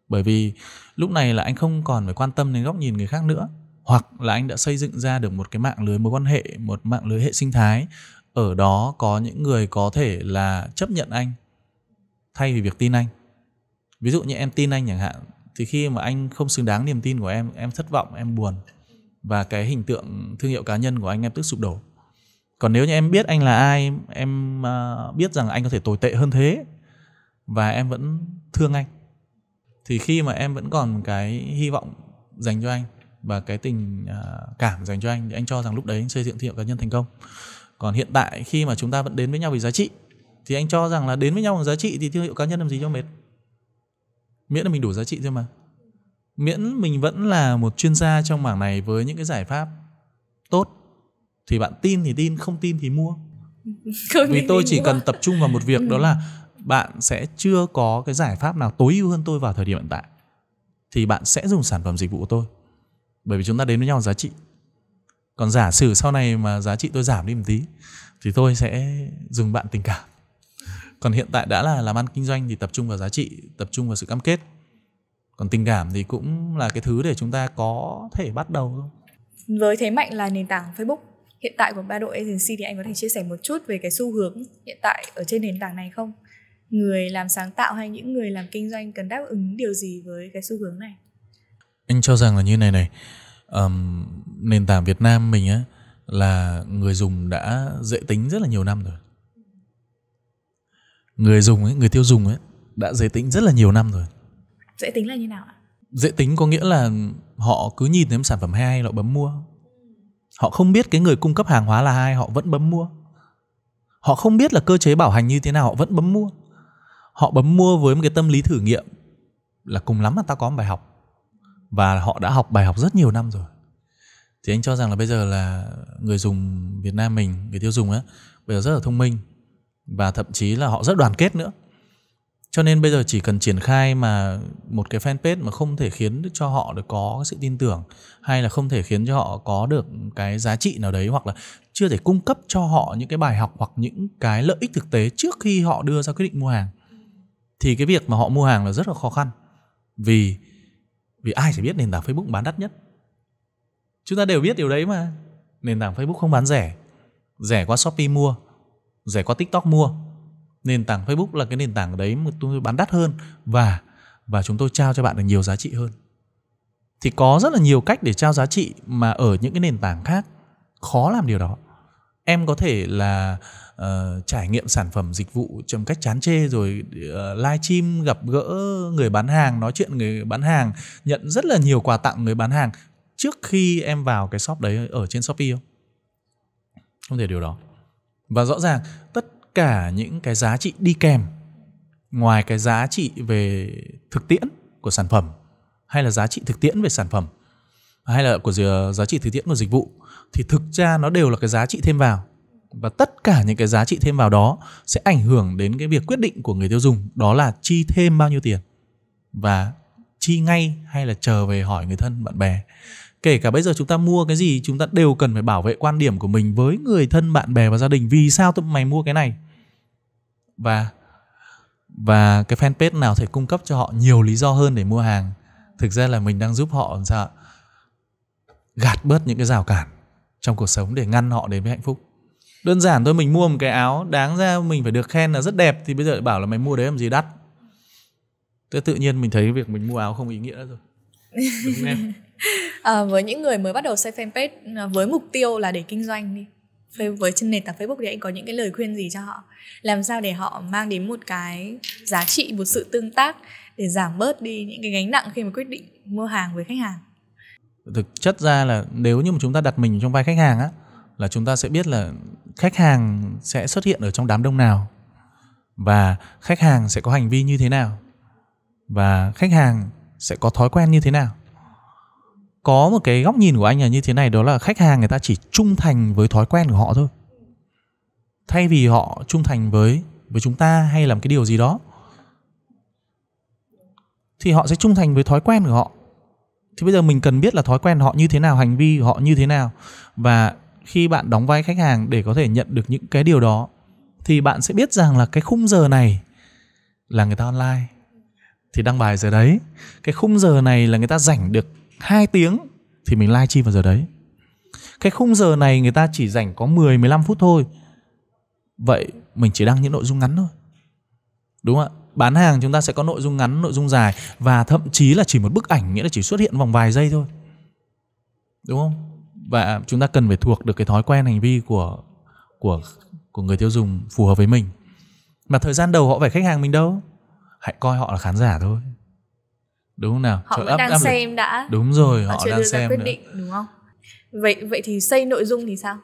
bởi vì lúc này là anh không còn phải quan tâm đến góc nhìn người khác nữa hoặc là anh đã xây dựng ra được một cái mạng lưới mối quan hệ một mạng lưới hệ sinh thái ở đó có những người có thể là chấp nhận anh thay vì việc tin anh ví dụ như em tin anh chẳng hạn thì khi mà anh không xứng đáng niềm tin của em em thất vọng em buồn và cái hình tượng thương hiệu cá nhân của anh em tức sụp đổ còn nếu như em biết anh là ai em à, biết rằng anh có thể tồi tệ hơn thế và em vẫn thương anh thì khi mà em vẫn còn cái hy vọng dành cho anh và cái tình à, cảm dành cho anh thì anh cho rằng lúc đấy anh xây dựng thương hiệu cá nhân thành công còn hiện tại khi mà chúng ta vẫn đến với nhau vì giá trị thì anh cho rằng là đến với nhau bằng giá trị thì thương hiệu cá nhân làm gì cho mệt miễn là mình đủ giá trị thôi mà miễn mình vẫn là một chuyên gia trong mảng này với những cái giải pháp tốt thì bạn tin thì tin không tin thì mua không vì tôi chỉ mua. cần tập trung vào một việc đó là ừ. bạn sẽ chưa có cái giải pháp nào tối ưu hơn tôi vào thời điểm hiện tại thì bạn sẽ dùng sản phẩm dịch vụ của tôi bởi vì chúng ta đến với nhau giá trị còn giả sử sau này mà giá trị tôi giảm đi một tí thì tôi sẽ dùng bạn tình cảm còn hiện tại đã là làm ăn kinh doanh thì tập trung vào giá trị tập trung vào sự cam kết còn tình cảm thì cũng là cái thứ để chúng ta có thể bắt đầu thôi với thế mạnh là nền tảng Facebook hiện tại của ba đội agency thì anh có thể chia sẻ một chút về cái xu hướng hiện tại ở trên nền tảng này không người làm sáng tạo hay những người làm kinh doanh cần đáp ứng điều gì với cái xu hướng này anh cho rằng là như này này um, nền tảng Việt Nam mình á là người dùng đã dễ tính rất là nhiều năm rồi người dùng ấy người tiêu dùng ấy đã dễ tính rất là nhiều năm rồi dễ tính là như nào ạ dễ tính có nghĩa là họ cứ nhìn thấy một sản phẩm hay họ bấm mua họ không biết cái người cung cấp hàng hóa là ai họ vẫn bấm mua họ không biết là cơ chế bảo hành như thế nào họ vẫn bấm mua họ bấm mua với một cái tâm lý thử nghiệm là cùng lắm là tao có một bài học và họ đã học bài học rất nhiều năm rồi thì anh cho rằng là bây giờ là người dùng Việt Nam mình người tiêu dùng á bây giờ rất là thông minh và thậm chí là họ rất đoàn kết nữa cho nên bây giờ chỉ cần triển khai mà một cái fanpage mà không thể khiến cho họ được có sự tin tưởng hay là không thể khiến cho họ có được cái giá trị nào đấy hoặc là chưa thể cung cấp cho họ những cái bài học hoặc những cái lợi ích thực tế trước khi họ đưa ra quyết định mua hàng thì cái việc mà họ mua hàng là rất là khó khăn vì vì ai sẽ biết nền tảng Facebook bán đắt nhất chúng ta đều biết điều đấy mà nền tảng Facebook không bán rẻ rẻ qua Shopee mua rẻ qua tiktok mua nền tảng facebook là cái nền tảng đấy mà tôi bán đắt hơn và và chúng tôi trao cho bạn được nhiều giá trị hơn thì có rất là nhiều cách để trao giá trị mà ở những cái nền tảng khác khó làm điều đó em có thể là uh, trải nghiệm sản phẩm dịch vụ trong cách chán chê rồi uh, live stream gặp gỡ người bán hàng nói chuyện người bán hàng nhận rất là nhiều quà tặng người bán hàng trước khi em vào cái shop đấy ở trên shopee không không thể điều đó và rõ ràng tất cả những cái giá trị đi kèm ngoài cái giá trị về thực tiễn của sản phẩm hay là giá trị thực tiễn về sản phẩm hay là của giá trị thực tiễn của dịch vụ thì thực ra nó đều là cái giá trị thêm vào và tất cả những cái giá trị thêm vào đó sẽ ảnh hưởng đến cái việc quyết định của người tiêu dùng đó là chi thêm bao nhiêu tiền và chi ngay hay là chờ về hỏi người thân bạn bè kể cả bây giờ chúng ta mua cái gì chúng ta đều cần phải bảo vệ quan điểm của mình với người thân bạn bè và gia đình vì sao tụi mày mua cái này và và cái fanpage nào thể cung cấp cho họ nhiều lý do hơn để mua hàng thực ra là mình đang giúp họ làm sao gạt bớt những cái rào cản trong cuộc sống để ngăn họ đến với hạnh phúc đơn giản thôi mình mua một cái áo đáng ra mình phải được khen là rất đẹp thì bây giờ lại bảo là mày mua đấy làm gì đắt Thế tự nhiên mình thấy việc mình mua áo không ý nghĩa nữa rồi đúng không em à, với những người mới bắt đầu xây fanpage à, với mục tiêu là để kinh doanh đi ừ. với trên nền tảng Facebook thì anh có những cái lời khuyên gì cho họ làm sao để họ mang đến một cái giá trị một sự tương tác để giảm bớt đi những cái gánh nặng khi mà quyết định mua hàng với khách hàng thực chất ra là nếu như mà chúng ta đặt mình trong vai khách hàng á là chúng ta sẽ biết là khách hàng sẽ xuất hiện ở trong đám đông nào và khách hàng sẽ có hành vi như thế nào và khách hàng sẽ có thói quen như thế nào có một cái góc nhìn của anh là như thế này đó là khách hàng người ta chỉ trung thành với thói quen của họ thôi thay vì họ trung thành với với chúng ta hay làm cái điều gì đó thì họ sẽ trung thành với thói quen của họ thì bây giờ mình cần biết là thói quen họ như thế nào hành vi họ như thế nào và khi bạn đóng vai khách hàng để có thể nhận được những cái điều đó thì bạn sẽ biết rằng là cái khung giờ này là người ta online thì đăng bài giờ đấy cái khung giờ này là người ta rảnh được 2 tiếng thì mình live stream vào giờ đấy cái khung giờ này người ta chỉ dành có 10 15 phút thôi vậy mình chỉ đăng những nội dung ngắn thôi đúng không ạ bán hàng chúng ta sẽ có nội dung ngắn nội dung dài và thậm chí là chỉ một bức ảnh nghĩa là chỉ xuất hiện vòng vài giây thôi đúng không và chúng ta cần phải thuộc được cái thói quen hành vi của của của người tiêu dùng phù hợp với mình mà thời gian đầu họ phải khách hàng mình đâu hãy coi họ là khán giả thôi đúng không nào họ vẫn áp, đang áp xem đã đúng rồi họ, họ chưa đang đưa ra quyết nữa. định đúng không vậy vậy thì xây nội dung thì sao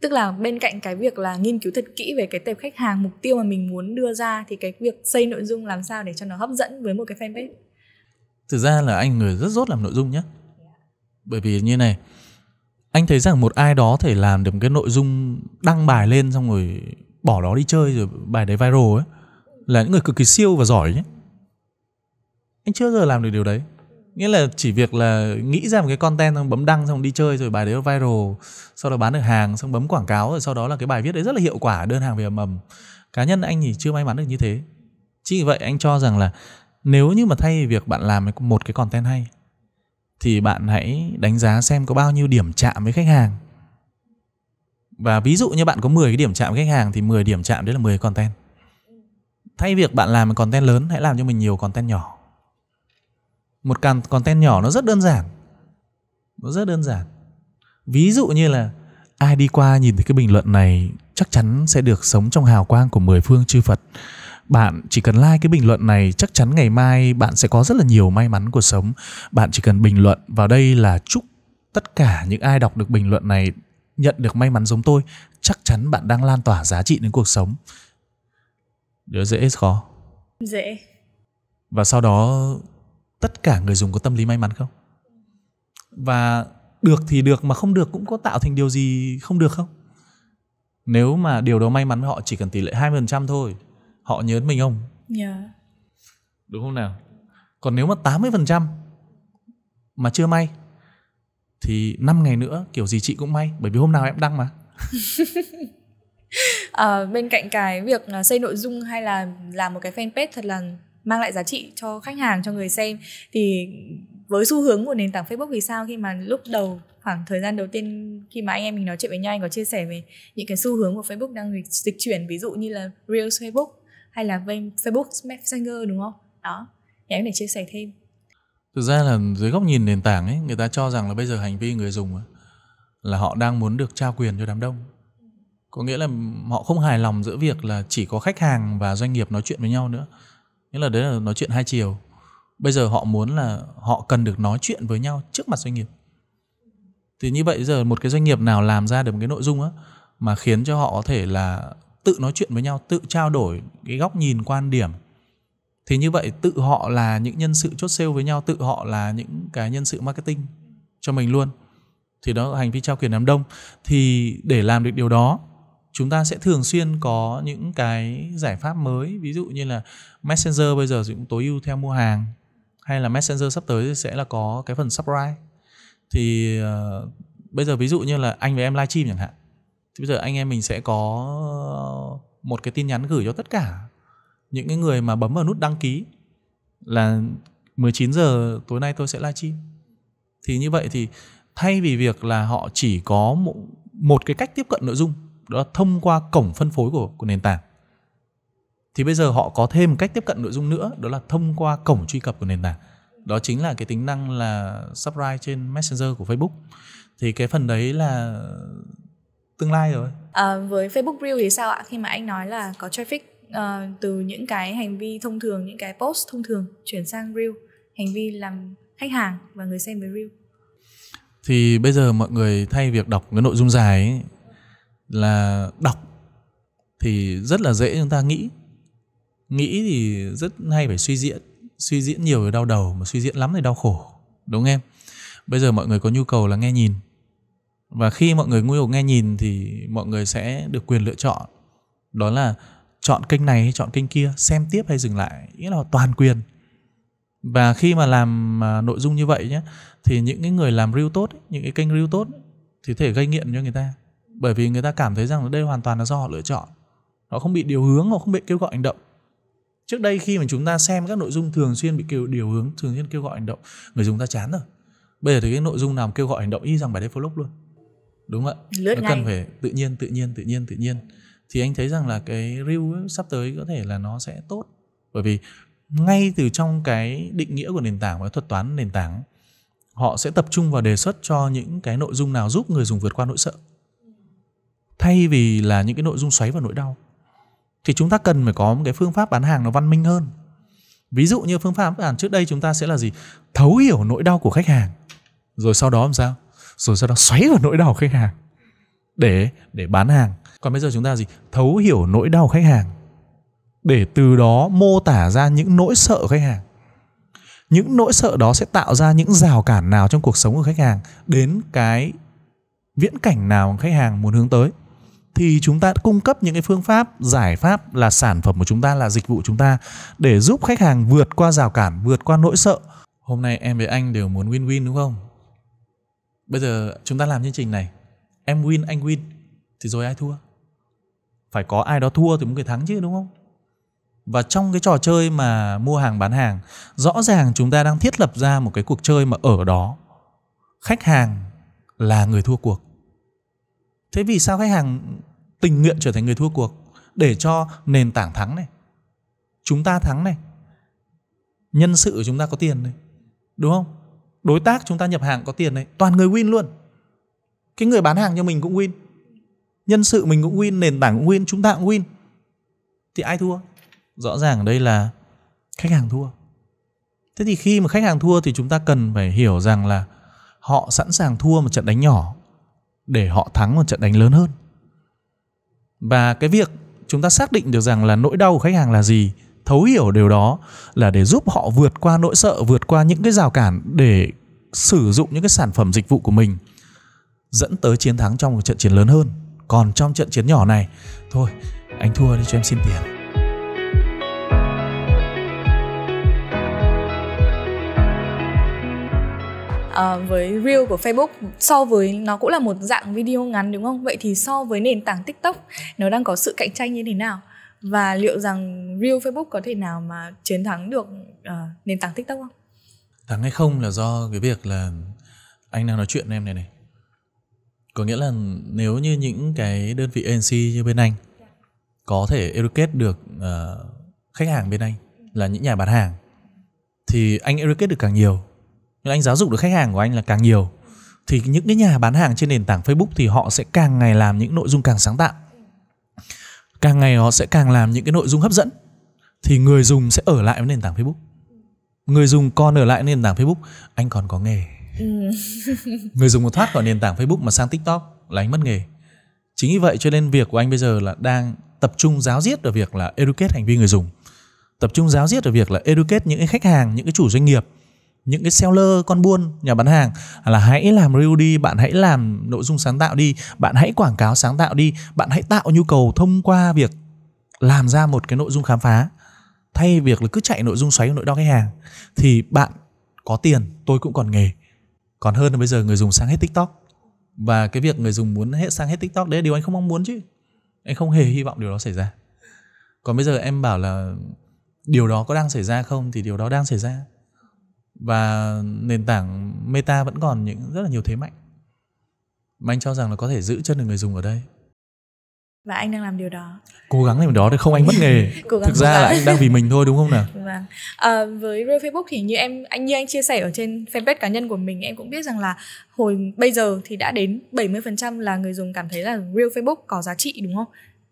tức là bên cạnh cái việc là nghiên cứu thật kỹ về cái tệp khách hàng mục tiêu mà mình muốn đưa ra thì cái việc xây nội dung làm sao để cho nó hấp dẫn với một cái fanpage thực ra là anh người rất rốt làm nội dung nhé bởi vì như này anh thấy rằng một ai đó thể làm được một cái nội dung đăng bài lên xong rồi bỏ đó đi chơi rồi bài đấy viral ấy là những người cực kỳ siêu và giỏi nhé anh chưa giờ làm được điều đấy nghĩa là chỉ việc là nghĩ ra một cái content xong bấm đăng xong đi chơi rồi bài đấy nó viral sau đó bán được hàng xong bấm quảng cáo rồi sau đó là cái bài viết đấy rất là hiệu quả đơn hàng về ầm ầm cá nhân anh thì chưa may mắn được như thế chỉ vậy anh cho rằng là nếu như mà thay việc bạn làm một cái content hay thì bạn hãy đánh giá xem có bao nhiêu điểm chạm với khách hàng và ví dụ như bạn có 10 cái điểm chạm với khách hàng thì 10 điểm chạm đấy là 10 content thay việc bạn làm content lớn hãy làm cho mình nhiều content nhỏ một càng content nhỏ nó rất đơn giản nó rất đơn giản ví dụ như là ai đi qua nhìn thấy cái bình luận này chắc chắn sẽ được sống trong hào quang của mười phương chư Phật. Bạn chỉ cần like cái bình luận này chắc chắn ngày mai bạn sẽ có rất là nhiều may mắn của sống. Bạn chỉ cần bình luận vào đây là chúc tất cả những ai đọc được bình luận này nhận được may mắn giống tôi, chắc chắn bạn đang lan tỏa giá trị đến cuộc sống. Điều dễ khó. Dễ. Và sau đó tất cả người dùng có tâm lý may mắn không và được thì được mà không được cũng có tạo thành điều gì không được không nếu mà điều đó may mắn họ chỉ cần tỷ lệ 20% thôi họ nhớ mình không yeah. Dạ. đúng không nào còn nếu mà 80% mà chưa may thì 5 ngày nữa kiểu gì chị cũng may bởi vì hôm nào em đăng mà à, bên cạnh cái việc xây nội dung hay là làm một cái fanpage thật là mang lại giá trị cho khách hàng cho người xem thì với xu hướng của nền tảng Facebook thì sao khi mà lúc đầu khoảng thời gian đầu tiên khi mà anh em mình nói chuyện với nhau anh có chia sẻ về những cái xu hướng của Facebook đang dịch chuyển ví dụ như là Reels Facebook hay là Facebook Messenger đúng không? Đó, thì em để chia sẻ thêm. Thực ra là dưới góc nhìn nền tảng ấy, người ta cho rằng là bây giờ hành vi người dùng là họ đang muốn được trao quyền cho đám đông. Có nghĩa là họ không hài lòng giữa việc là chỉ có khách hàng và doanh nghiệp nói chuyện với nhau nữa nghĩa là đấy là nói chuyện hai chiều bây giờ họ muốn là họ cần được nói chuyện với nhau trước mặt doanh nghiệp thì như vậy giờ một cái doanh nghiệp nào làm ra được một cái nội dung á mà khiến cho họ có thể là tự nói chuyện với nhau tự trao đổi cái góc nhìn quan điểm thì như vậy tự họ là những nhân sự chốt sale với nhau tự họ là những cái nhân sự marketing cho mình luôn thì đó là hành vi trao quyền đám đông thì để làm được điều đó chúng ta sẽ thường xuyên có những cái giải pháp mới ví dụ như là Messenger bây giờ cũng tối ưu theo mua hàng hay là Messenger sắp tới sẽ là có cái phần subscribe thì uh, bây giờ ví dụ như là anh với em live stream chẳng hạn thì bây giờ anh em mình sẽ có một cái tin nhắn gửi cho tất cả những cái người mà bấm vào nút đăng ký là 19 giờ tối nay tôi sẽ live stream. thì như vậy thì thay vì việc là họ chỉ có một, một cái cách tiếp cận nội dung đó là thông qua cổng phân phối của, của nền tảng thì bây giờ họ có thêm một cách tiếp cận nội dung nữa đó là thông qua cổng truy cập của nền tảng đó chính là cái tính năng là subscribe trên messenger của facebook thì cái phần đấy là tương lai rồi à, với facebook real thì sao ạ khi mà anh nói là có traffic uh, từ những cái hành vi thông thường những cái post thông thường chuyển sang real hành vi làm khách hàng và người xem với real thì bây giờ mọi người thay việc đọc cái nội dung dài ấy, là đọc thì rất là dễ chúng ta nghĩ nghĩ thì rất hay phải suy diễn suy diễn nhiều thì đau đầu mà suy diễn lắm thì đau khổ đúng không em bây giờ mọi người có nhu cầu là nghe nhìn và khi mọi người nhu cầu nghe nhìn thì mọi người sẽ được quyền lựa chọn đó là chọn kênh này hay chọn kênh kia xem tiếp hay dừng lại nghĩa là toàn quyền và khi mà làm à, nội dung như vậy nhé thì những cái người làm reel tốt những cái kênh reel tốt thì thể gây nghiện cho người ta bởi vì người ta cảm thấy rằng đây hoàn toàn là do họ lựa chọn họ không bị điều hướng họ không bị kêu gọi hành động trước đây khi mà chúng ta xem các nội dung thường xuyên bị kêu điều hướng thường xuyên kêu gọi hành động người dùng ta chán rồi bây giờ thì cái nội dung nào kêu gọi hành động y rằng bài đấy flop luôn đúng không ạ Lướt nó ngay. cần phải tự nhiên tự nhiên tự nhiên tự nhiên thì anh thấy rằng là cái review sắp tới có thể là nó sẽ tốt bởi vì ngay từ trong cái định nghĩa của nền tảng và thuật toán nền tảng họ sẽ tập trung vào đề xuất cho những cái nội dung nào giúp người dùng vượt qua nỗi sợ thay vì là những cái nội dung xoáy vào nỗi đau thì chúng ta cần phải có một cái phương pháp bán hàng nó văn minh hơn ví dụ như phương pháp bán trước đây chúng ta sẽ là gì thấu hiểu nỗi đau của khách hàng rồi sau đó làm sao rồi sau đó xoáy vào nỗi đau của khách hàng để để bán hàng còn bây giờ chúng ta gì thấu hiểu nỗi đau của khách hàng để từ đó mô tả ra những nỗi sợ của khách hàng những nỗi sợ đó sẽ tạo ra những rào cản nào trong cuộc sống của khách hàng đến cái viễn cảnh nào khách hàng muốn hướng tới thì chúng ta cung cấp những cái phương pháp giải pháp là sản phẩm của chúng ta là dịch vụ chúng ta để giúp khách hàng vượt qua rào cản vượt qua nỗi sợ hôm nay em với anh đều muốn win win đúng không bây giờ chúng ta làm chương trình này em win anh win thì rồi ai thua phải có ai đó thua thì mới người thắng chứ đúng không và trong cái trò chơi mà mua hàng bán hàng rõ ràng chúng ta đang thiết lập ra một cái cuộc chơi mà ở đó khách hàng là người thua cuộc thế vì sao khách hàng tình nguyện trở thành người thua cuộc để cho nền tảng thắng này chúng ta thắng này nhân sự của chúng ta có tiền này đúng không đối tác chúng ta nhập hàng có tiền này toàn người win luôn cái người bán hàng cho mình cũng win nhân sự mình cũng win nền tảng cũng win chúng ta cũng win thì ai thua rõ ràng ở đây là khách hàng thua thế thì khi mà khách hàng thua thì chúng ta cần phải hiểu rằng là họ sẵn sàng thua một trận đánh nhỏ để họ thắng một trận đánh lớn hơn. Và cái việc chúng ta xác định được rằng là nỗi đau của khách hàng là gì, thấu hiểu điều đó là để giúp họ vượt qua nỗi sợ, vượt qua những cái rào cản để sử dụng những cái sản phẩm dịch vụ của mình dẫn tới chiến thắng trong một trận chiến lớn hơn. Còn trong trận chiến nhỏ này, thôi anh thua đi cho em xin tiền. uh, với reel của facebook so với nó cũng là một dạng video ngắn đúng không vậy thì so với nền tảng tiktok nó đang có sự cạnh tranh như thế nào và liệu rằng reel facebook có thể nào mà chiến thắng được uh, nền tảng tiktok không thắng hay không là do cái việc là anh đang nói chuyện em này này có nghĩa là nếu như những cái đơn vị ANC như bên anh có thể educate được uh, khách hàng bên anh là những nhà bán hàng thì anh educate được càng nhiều nhưng anh giáo dục được khách hàng của anh là càng nhiều thì những cái nhà bán hàng trên nền tảng Facebook thì họ sẽ càng ngày làm những nội dung càng sáng tạo càng ngày họ sẽ càng làm những cái nội dung hấp dẫn thì người dùng sẽ ở lại với nền tảng Facebook người dùng còn ở lại nền tảng Facebook anh còn có nghề ừ. người dùng một thoát khỏi nền tảng Facebook mà sang TikTok là anh mất nghề chính vì vậy cho nên việc của anh bây giờ là đang tập trung giáo diết ở việc là educate hành vi người dùng tập trung giáo diết ở việc là educate những cái khách hàng những cái chủ doanh nghiệp những cái seller con buôn nhà bán hàng là hãy làm reel đi bạn hãy làm nội dung sáng tạo đi bạn hãy quảng cáo sáng tạo đi bạn hãy tạo nhu cầu thông qua việc làm ra một cái nội dung khám phá thay việc là cứ chạy nội dung xoáy nội đo khách hàng thì bạn có tiền tôi cũng còn nghề còn hơn là bây giờ người dùng sang hết tiktok và cái việc người dùng muốn hết sang hết tiktok đấy là điều anh không mong muốn chứ anh không hề hy vọng điều đó xảy ra còn bây giờ em bảo là điều đó có đang xảy ra không thì điều đó đang xảy ra và nền tảng meta vẫn còn những rất là nhiều thế mạnh mà anh cho rằng là có thể giữ chân được người dùng ở đây và anh đang làm điều đó cố gắng làm điều đó để không anh mất nghề cố gắng thực ra là anh đang vì mình thôi đúng không nào vâng à, với real facebook thì như em anh như anh chia sẻ ở trên fanpage cá nhân của mình em cũng biết rằng là hồi bây giờ thì đã đến 70% là người dùng cảm thấy là real facebook có giá trị đúng không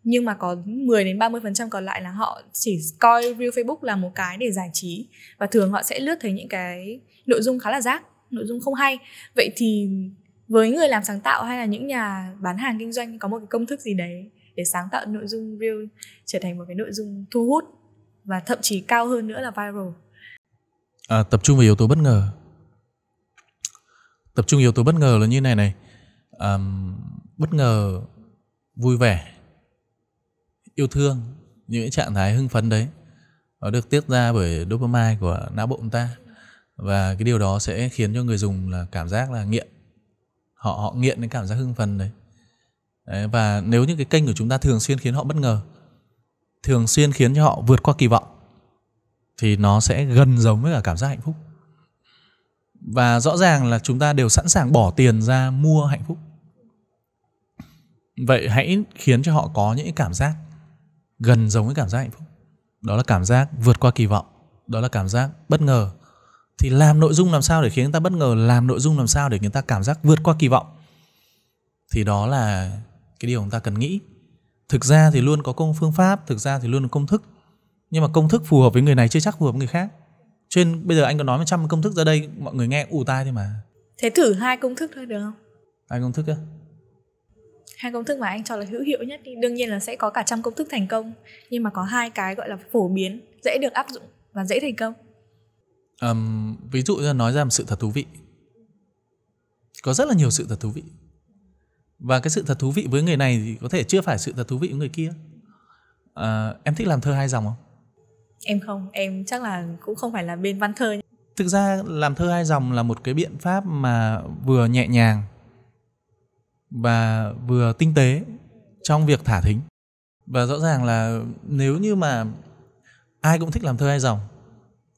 nhưng mà có 10 đến 30% còn lại là họ chỉ coi view Facebook là một cái để giải trí và thường họ sẽ lướt thấy những cái nội dung khá là rác, nội dung không hay. Vậy thì với người làm sáng tạo hay là những nhà bán hàng kinh doanh có một cái công thức gì đấy để sáng tạo nội dung view trở thành một cái nội dung thu hút và thậm chí cao hơn nữa là viral. À, tập trung vào yếu tố bất ngờ. Tập trung yếu tố bất ngờ là như này này. À, bất ngờ vui vẻ yêu thương những cái trạng thái hưng phấn đấy nó được tiết ra bởi dopamine của não bộ chúng ta và cái điều đó sẽ khiến cho người dùng là cảm giác là nghiện họ họ nghiện đến cảm giác hưng phấn đấy. đấy và nếu những cái kênh của chúng ta thường xuyên khiến họ bất ngờ thường xuyên khiến cho họ vượt qua kỳ vọng thì nó sẽ gần giống với cả cảm giác hạnh phúc và rõ ràng là chúng ta đều sẵn sàng bỏ tiền ra mua hạnh phúc vậy hãy khiến cho họ có những cảm giác gần giống với cảm giác hạnh phúc đó là cảm giác vượt qua kỳ vọng đó là cảm giác bất ngờ thì làm nội dung làm sao để khiến người ta bất ngờ làm nội dung làm sao để người ta cảm giác vượt qua kỳ vọng thì đó là cái điều chúng ta cần nghĩ thực ra thì luôn có công phương pháp thực ra thì luôn có công thức nhưng mà công thức phù hợp với người này chưa chắc phù hợp với người khác Trên bây giờ anh có nói một trăm công thức ra đây mọi người nghe ù tai thôi mà thế thử hai công thức thôi được không hai công thức á hai công thức mà anh cho là hữu hiệu nhất thì đương nhiên là sẽ có cả trăm công thức thành công nhưng mà có hai cái gọi là phổ biến dễ được áp dụng và dễ thành công um, ví dụ như nói ra một sự thật thú vị có rất là nhiều sự thật thú vị và cái sự thật thú vị với người này thì có thể chưa phải sự thật thú vị với người kia à, em thích làm thơ hai dòng không em không em chắc là cũng không phải là bên văn thơ thực ra làm thơ hai dòng là một cái biện pháp mà vừa nhẹ nhàng và vừa tinh tế trong việc thả thính và rõ ràng là nếu như mà ai cũng thích làm thơ hai dòng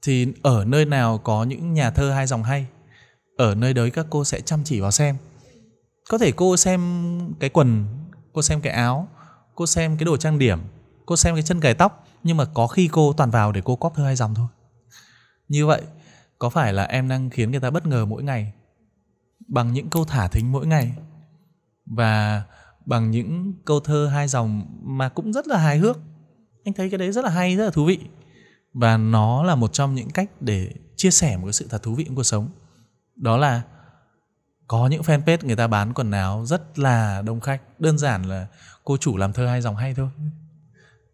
thì ở nơi nào có những nhà thơ hai dòng hay ở nơi đấy các cô sẽ chăm chỉ vào xem có thể cô xem cái quần cô xem cái áo cô xem cái đồ trang điểm cô xem cái chân cài tóc nhưng mà có khi cô toàn vào để cô cóp thơ hai dòng thôi như vậy có phải là em đang khiến người ta bất ngờ mỗi ngày bằng những câu thả thính mỗi ngày và bằng những câu thơ hai dòng mà cũng rất là hài hước anh thấy cái đấy rất là hay rất là thú vị và nó là một trong những cách để chia sẻ một cái sự thật thú vị trong cuộc sống đó là có những fanpage người ta bán quần áo rất là đông khách đơn giản là cô chủ làm thơ hai dòng hay thôi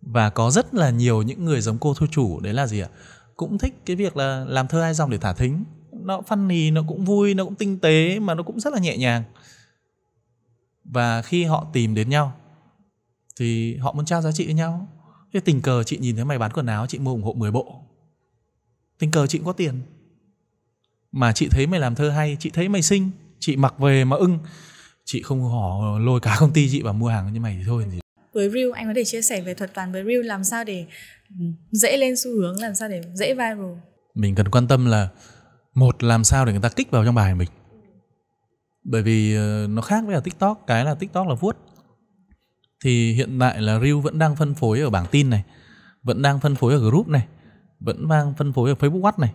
và có rất là nhiều những người giống cô thu chủ đấy là gì ạ cũng thích cái việc là làm thơ hai dòng để thả thính nó phân nì nó cũng vui nó cũng tinh tế mà nó cũng rất là nhẹ nhàng và khi họ tìm đến nhau thì họ muốn trao giá trị với nhau thế tình cờ chị nhìn thấy mày bán quần áo chị mua ủng hộ 10 bộ tình cờ chị cũng có tiền mà chị thấy mày làm thơ hay chị thấy mày xinh chị mặc về mà ưng chị không họ lôi cả công ty chị vào mua hàng như mày thì thôi thì với Real anh có thể chia sẻ về thuật toán với Real làm sao để ừ, dễ lên xu hướng làm sao để dễ viral mình cần quan tâm là một làm sao để người ta kích vào trong bài mình bởi vì ờ, nó khác với là tiktok cái là tiktok là vuốt thì hiện tại là reel vẫn đang phân phối ở bảng tin này vẫn đang phân phối ở group này vẫn đang phân phối ở facebook watch này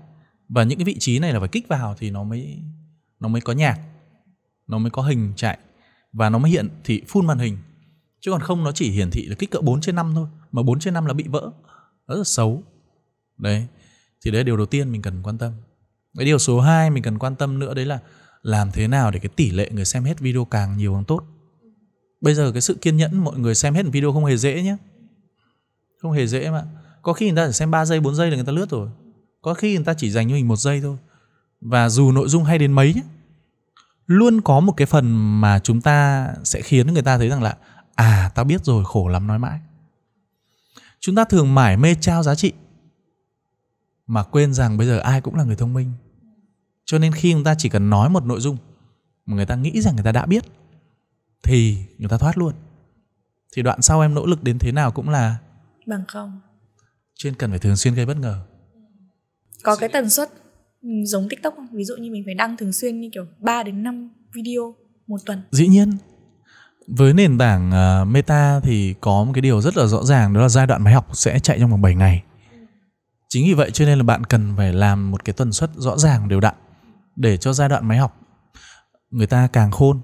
và những cái vị trí này là phải kích vào thì nó mới nó mới có nhạc nó mới có hình chạy và nó mới hiện thị full màn hình chứ còn không nó chỉ hiển thị là kích cỡ 4 trên 5 thôi mà 4 trên 5 là bị vỡ rất là xấu đấy thì đấy là điều đầu tiên mình cần quan tâm cái điều số 2 mình cần quan tâm nữa đấy là làm thế nào để cái tỷ lệ người xem hết video càng nhiều càng tốt bây giờ cái sự kiên nhẫn mọi người xem hết video không hề dễ nhé không hề dễ mà có khi người ta chỉ xem 3 giây 4 giây là người ta lướt rồi có khi người ta chỉ dành cho mình một giây thôi và dù nội dung hay đến mấy nhé, luôn có một cái phần mà chúng ta sẽ khiến người ta thấy rằng là à tao biết rồi khổ lắm nói mãi chúng ta thường mải mê trao giá trị mà quên rằng bây giờ ai cũng là người thông minh cho nên khi chúng ta chỉ cần nói một nội dung mà người ta nghĩ rằng người ta đã biết thì người ta thoát luôn thì đoạn sau em nỗ lực đến thế nào cũng là bằng không chuyên cần phải thường xuyên gây bất ngờ có cái tần suất ừ, giống tiktok không ví dụ như mình phải đăng thường xuyên như kiểu 3 đến 5 video một tuần dĩ nhiên với nền tảng uh, meta thì có một cái điều rất là rõ ràng đó là giai đoạn máy học sẽ chạy trong vòng 7 ngày chính vì vậy cho nên là bạn cần phải làm một cái tần suất rõ ràng đều đặn để cho giai đoạn máy học người ta càng khôn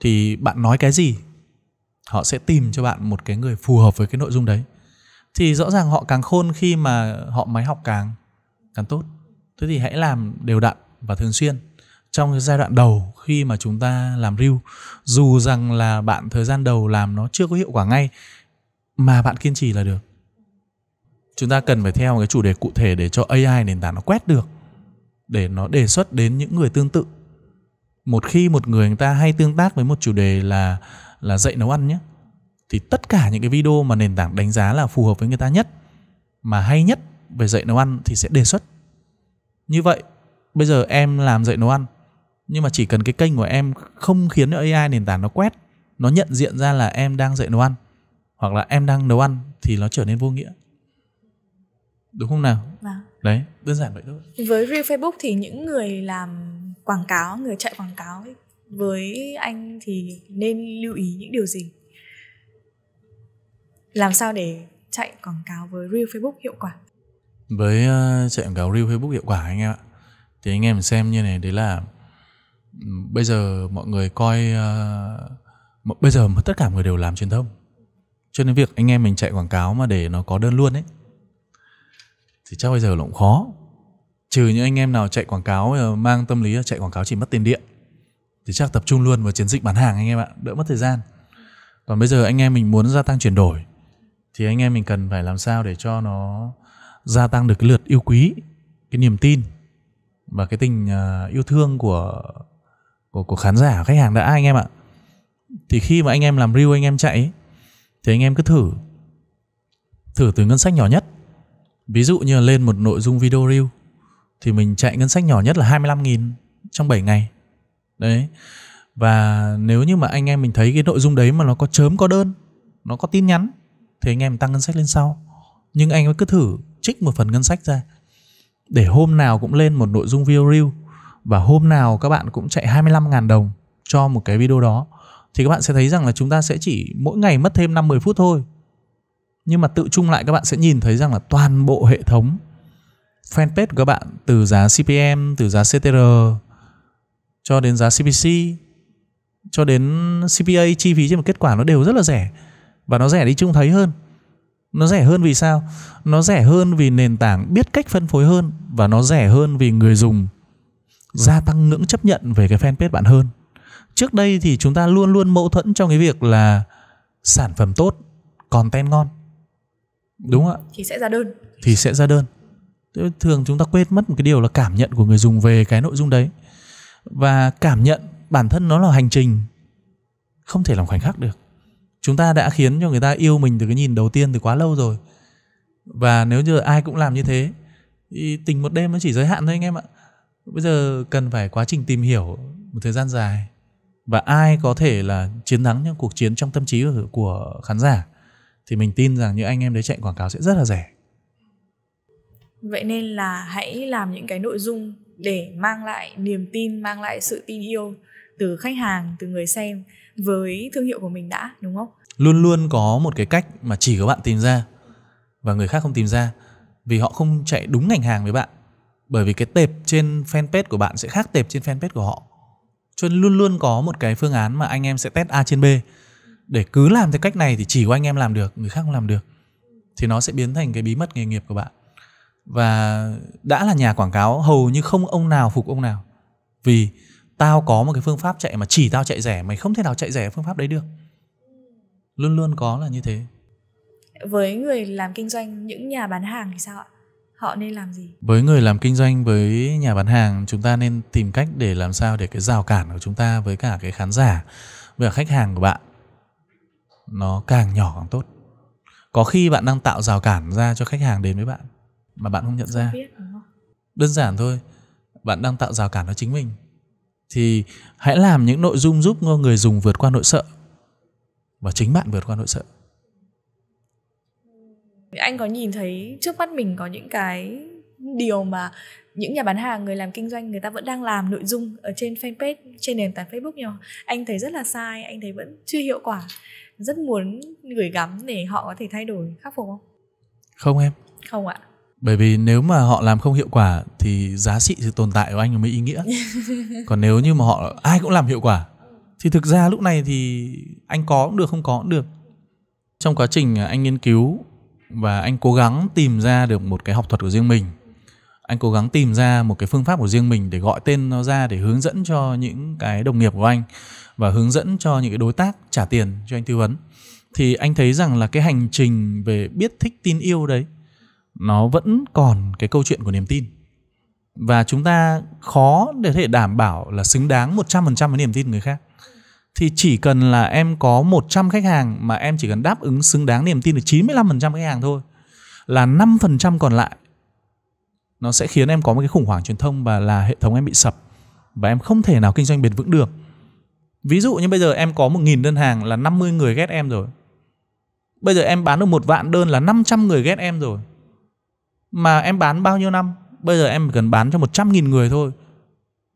thì bạn nói cái gì họ sẽ tìm cho bạn một cái người phù hợp với cái nội dung đấy thì rõ ràng họ càng khôn khi mà họ máy học càng càng tốt thế thì hãy làm đều đặn và thường xuyên trong cái giai đoạn đầu khi mà chúng ta làm reel dù rằng là bạn thời gian đầu làm nó chưa có hiệu quả ngay mà bạn kiên trì là được chúng ta cần phải theo cái chủ đề cụ thể để cho AI nền tảng nó quét được để nó đề xuất đến những người tương tự một khi một người người ta hay tương tác với một chủ đề là là dạy nấu ăn nhé thì tất cả những cái video mà nền tảng đánh giá là phù hợp với người ta nhất mà hay nhất về dạy nấu ăn thì sẽ đề xuất như vậy bây giờ em làm dạy nấu ăn nhưng mà chỉ cần cái kênh của em không khiến cho AI nền tảng nó quét nó nhận diện ra là em đang dạy nấu ăn hoặc là em đang nấu ăn thì nó trở nên vô nghĩa đúng không nào vâng đấy đơn giản vậy thôi với real facebook thì những người làm quảng cáo người chạy quảng cáo ấy, với anh thì nên lưu ý những điều gì làm sao để chạy quảng cáo với real facebook hiệu quả với uh, chạy quảng cáo real facebook hiệu quả anh em ạ thì anh em xem như này đấy là bây giờ mọi người coi uh, bây giờ tất cả mọi người đều làm truyền thông cho nên việc anh em mình chạy quảng cáo mà để nó có đơn luôn ấy thì chắc bây giờ nó cũng khó trừ những anh em nào chạy quảng cáo ờ, mang tâm lý là chạy quảng cáo chỉ mất tiền điện thì chắc tập trung luôn vào chiến dịch bán hàng anh em ạ đỡ mất thời gian còn bây giờ anh em mình muốn gia tăng chuyển đổi thì anh em mình cần phải làm sao để cho nó gia tăng được cái lượt yêu quý cái niềm tin và cái tình ờ, yêu thương của của của khán giả khách hàng đã anh em ạ thì khi mà anh em làm reel anh em chạy thì anh em cứ thử thử từ ngân sách nhỏ nhất Ví dụ như lên một nội dung video reel thì mình chạy ngân sách nhỏ nhất là 25.000 trong 7 ngày. Đấy. Và nếu như mà anh em mình thấy cái nội dung đấy mà nó có chớm có đơn, nó có tin nhắn thì anh em tăng ngân sách lên sau. Nhưng anh em cứ thử trích một phần ngân sách ra để hôm nào cũng lên một nội dung video reel và hôm nào các bạn cũng chạy 25.000 đồng cho một cái video đó thì các bạn sẽ thấy rằng là chúng ta sẽ chỉ mỗi ngày mất thêm 5-10 phút thôi nhưng mà tự chung lại các bạn sẽ nhìn thấy rằng là toàn bộ hệ thống fanpage của các bạn từ giá CPM, từ giá CTR cho đến giá CPC cho đến CPA chi phí trên một kết quả nó đều rất là rẻ và nó rẻ đi chung thấy hơn. Nó rẻ hơn vì sao? Nó rẻ hơn vì nền tảng biết cách phân phối hơn và nó rẻ hơn vì người dùng gia tăng ngưỡng chấp nhận về cái fanpage bạn hơn. Trước đây thì chúng ta luôn luôn mâu thuẫn trong cái việc là sản phẩm tốt, content ngon đúng ạ thì sẽ ra đơn thì sẽ ra đơn thường chúng ta quên mất một cái điều là cảm nhận của người dùng về cái nội dung đấy và cảm nhận bản thân nó là hành trình không thể làm khoảnh khắc được chúng ta đã khiến cho người ta yêu mình từ cái nhìn đầu tiên từ quá lâu rồi và nếu như ai cũng làm như thế thì tình một đêm nó chỉ giới hạn thôi anh em ạ bây giờ cần phải quá trình tìm hiểu một thời gian dài và ai có thể là chiến thắng trong cuộc chiến trong tâm trí của, của khán giả thì mình tin rằng những anh em đấy chạy quảng cáo sẽ rất là rẻ vậy nên là hãy làm những cái nội dung để mang lại niềm tin mang lại sự tin yêu từ khách hàng từ người xem với thương hiệu của mình đã đúng không luôn luôn có một cái cách mà chỉ có bạn tìm ra và người khác không tìm ra vì họ không chạy đúng ngành hàng với bạn bởi vì cái tệp trên fanpage của bạn sẽ khác tệp trên fanpage của họ cho nên luôn luôn có một cái phương án mà anh em sẽ test A trên B để cứ làm theo cách này thì chỉ có anh em làm được người khác không làm được thì nó sẽ biến thành cái bí mật nghề nghiệp của bạn và đã là nhà quảng cáo hầu như không ông nào phục ông nào vì tao có một cái phương pháp chạy mà chỉ tao chạy rẻ mày không thể nào chạy rẻ phương pháp đấy được luôn luôn có là như thế với người làm kinh doanh những nhà bán hàng thì sao ạ họ nên làm gì với người làm kinh doanh với nhà bán hàng chúng ta nên tìm cách để làm sao để cái rào cản của chúng ta với cả cái khán giả với cả khách hàng của bạn nó càng nhỏ càng tốt có khi bạn đang tạo rào cản ra cho khách hàng đến với bạn mà bạn không nhận ra biết, đơn giản thôi bạn đang tạo rào cản cho chính mình thì hãy làm những nội dung giúp người dùng vượt qua nỗi sợ và chính bạn vượt qua nỗi sợ anh có nhìn thấy trước mắt mình có những cái điều mà những nhà bán hàng người làm kinh doanh người ta vẫn đang làm nội dung ở trên fanpage trên nền tảng facebook nhau anh thấy rất là sai anh thấy vẫn chưa hiệu quả rất muốn gửi gắm để họ có thể thay đổi khắc phục không không em không ạ bởi vì nếu mà họ làm không hiệu quả thì giá trị sự tồn tại của anh mới ý nghĩa còn nếu như mà họ ai cũng làm hiệu quả thì thực ra lúc này thì anh có cũng được không có cũng được trong quá trình anh nghiên cứu và anh cố gắng tìm ra được một cái học thuật của riêng mình anh cố gắng tìm ra một cái phương pháp của riêng mình để gọi tên nó ra để hướng dẫn cho những cái đồng nghiệp của anh và hướng dẫn cho những cái đối tác trả tiền cho anh tư vấn thì anh thấy rằng là cái hành trình về biết thích tin yêu đấy nó vẫn còn cái câu chuyện của niềm tin và chúng ta khó để thể đảm bảo là xứng đáng 100% với niềm tin người khác thì chỉ cần là em có 100 khách hàng mà em chỉ cần đáp ứng xứng đáng niềm tin được 95% khách hàng thôi là 5% còn lại nó sẽ khiến em có một cái khủng hoảng truyền thông và là hệ thống em bị sập và em không thể nào kinh doanh bền vững được Ví dụ như bây giờ em có 1.000 đơn hàng là 50 người ghét em rồi. Bây giờ em bán được một vạn đơn là 500 người ghét em rồi. Mà em bán bao nhiêu năm? Bây giờ em cần bán cho 100.000 người thôi.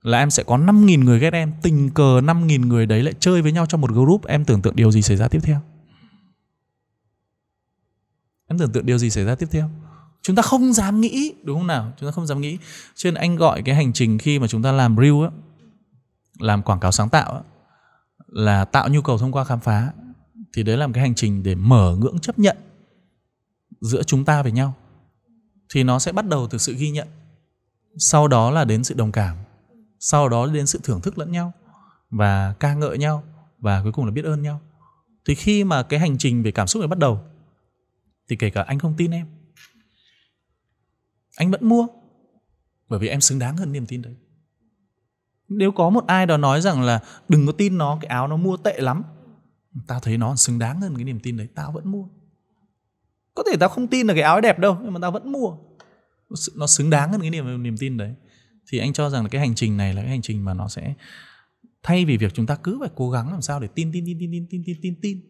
Là em sẽ có 5.000 người ghét em. Tình cờ 5.000 người đấy lại chơi với nhau trong một group. Em tưởng tượng điều gì xảy ra tiếp theo? Em tưởng tượng điều gì xảy ra tiếp theo? Chúng ta không dám nghĩ, đúng không nào? Chúng ta không dám nghĩ. Cho nên anh gọi cái hành trình khi mà chúng ta làm reel á, làm quảng cáo sáng tạo á, là tạo nhu cầu thông qua khám phá thì đấy là một cái hành trình để mở ngưỡng chấp nhận giữa chúng ta với nhau thì nó sẽ bắt đầu từ sự ghi nhận sau đó là đến sự đồng cảm sau đó đến sự thưởng thức lẫn nhau và ca ngợi nhau và cuối cùng là biết ơn nhau thì khi mà cái hành trình về cảm xúc này bắt đầu thì kể cả anh không tin em anh vẫn mua bởi vì em xứng đáng hơn niềm tin đấy nếu có một ai đó nói rằng là đừng có tin nó cái áo nó mua tệ lắm tao thấy nó xứng đáng hơn cái niềm tin đấy tao vẫn mua có thể tao không tin là cái áo ấy đẹp đâu nhưng mà tao vẫn mua nó xứng đáng hơn cái niềm niềm tin đấy thì anh cho rằng là cái hành trình này là cái hành trình mà nó sẽ thay vì việc chúng ta cứ phải cố gắng làm sao để tin tin tin tin tin tin tin tin tin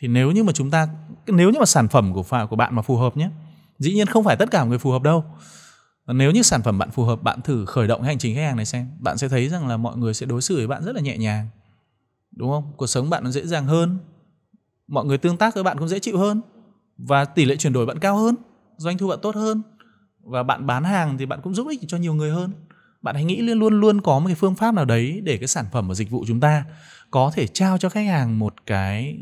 thì nếu như mà chúng ta nếu như mà sản phẩm của của bạn mà phù hợp nhé dĩ nhiên không phải tất cả mọi người phù hợp đâu nếu như sản phẩm bạn phù hợp bạn thử khởi động cái hành trình khách hàng này xem bạn sẽ thấy rằng là mọi người sẽ đối xử với bạn rất là nhẹ nhàng đúng không cuộc sống bạn nó dễ dàng hơn mọi người tương tác với bạn cũng dễ chịu hơn và tỷ lệ chuyển đổi bạn cao hơn doanh thu bạn tốt hơn và bạn bán hàng thì bạn cũng giúp ích cho nhiều người hơn bạn hãy nghĩ luôn luôn có một cái phương pháp nào đấy để cái sản phẩm và dịch vụ chúng ta có thể trao cho khách hàng một cái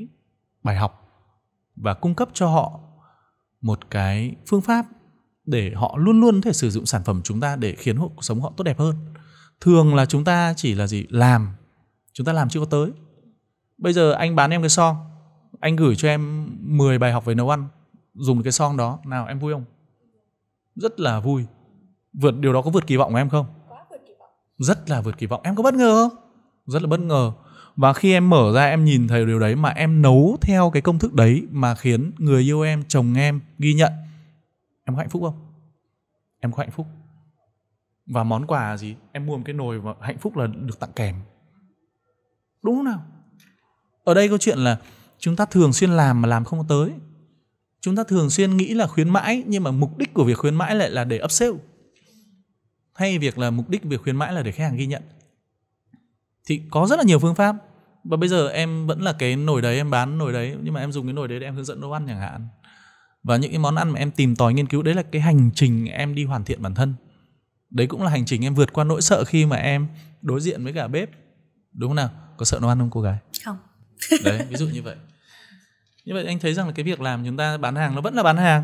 bài học và cung cấp cho họ một cái phương pháp để họ luôn luôn có thể sử dụng sản phẩm chúng ta để khiến cuộc sống họ tốt đẹp hơn thường là chúng ta chỉ là gì làm chúng ta làm chưa có tới bây giờ anh bán em cái song anh gửi cho em 10 bài học về nấu ăn dùng cái song đó nào em vui không rất là vui vượt điều đó có vượt kỳ vọng của em không rất là vượt kỳ vọng em có bất ngờ không rất là bất ngờ và khi em mở ra em nhìn thấy điều đấy mà em nấu theo cái công thức đấy mà khiến người yêu em chồng em ghi nhận em có hạnh phúc không em có hạnh phúc và món quà gì em mua một cái nồi và hạnh phúc là được tặng kèm đúng không nào ở đây câu chuyện là chúng ta thường xuyên làm mà làm không tới chúng ta thường xuyên nghĩ là khuyến mãi nhưng mà mục đích của việc khuyến mãi lại là để up sale hay việc là mục đích việc khuyến mãi là để khách hàng ghi nhận thì có rất là nhiều phương pháp và bây giờ em vẫn là cái nồi đấy em bán nồi đấy nhưng mà em dùng cái nồi đấy để em hướng dẫn nấu ăn chẳng hạn và những cái món ăn mà em tìm tòi nghiên cứu đấy là cái hành trình em đi hoàn thiện bản thân đấy cũng là hành trình em vượt qua nỗi sợ khi mà em đối diện với cả bếp đúng không nào có sợ nó ăn không cô gái không đấy ví dụ như vậy như vậy anh thấy rằng là cái việc làm chúng ta bán hàng nó vẫn là bán hàng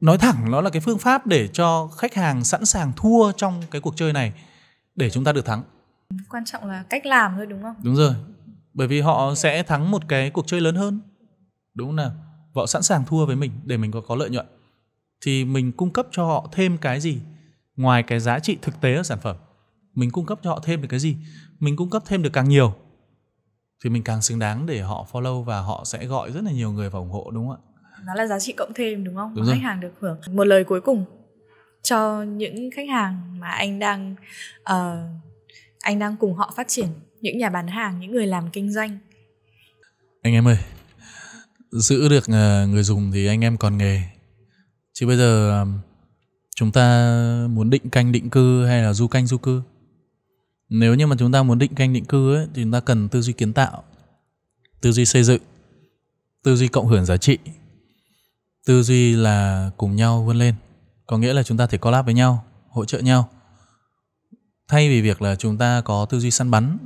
nói thẳng nó là cái phương pháp để cho khách hàng sẵn sàng thua trong cái cuộc chơi này để chúng ta được thắng quan trọng là cách làm thôi đúng không đúng rồi bởi vì họ sẽ thắng một cái cuộc chơi lớn hơn đúng không nào và họ sẵn sàng thua với mình để mình có có lợi nhuận thì mình cung cấp cho họ thêm cái gì ngoài cái giá trị thực tế ở sản phẩm mình cung cấp cho họ thêm được cái gì mình cung cấp thêm được càng nhiều thì mình càng xứng đáng để họ follow và họ sẽ gọi rất là nhiều người vào ủng hộ đúng không ạ nó là giá trị cộng thêm đúng không đúng khách hàng được hưởng một lời cuối cùng cho những khách hàng mà anh đang uh, anh đang cùng họ phát triển những nhà bán hàng những người làm kinh doanh anh em ơi giữ được ờ, người dùng thì anh em còn nghề chứ bây giờ ờ, chúng ta muốn định canh định cư hay là du canh du cư nếu như mà chúng ta muốn định canh định cư ấy, thì chúng ta cần tư duy kiến tạo tư duy xây dựng tư duy cộng hưởng giá trị tư duy là cùng nhau vươn lên có nghĩa là chúng ta thể collab với nhau hỗ trợ nhau thay vì việc là chúng ta có tư duy săn bắn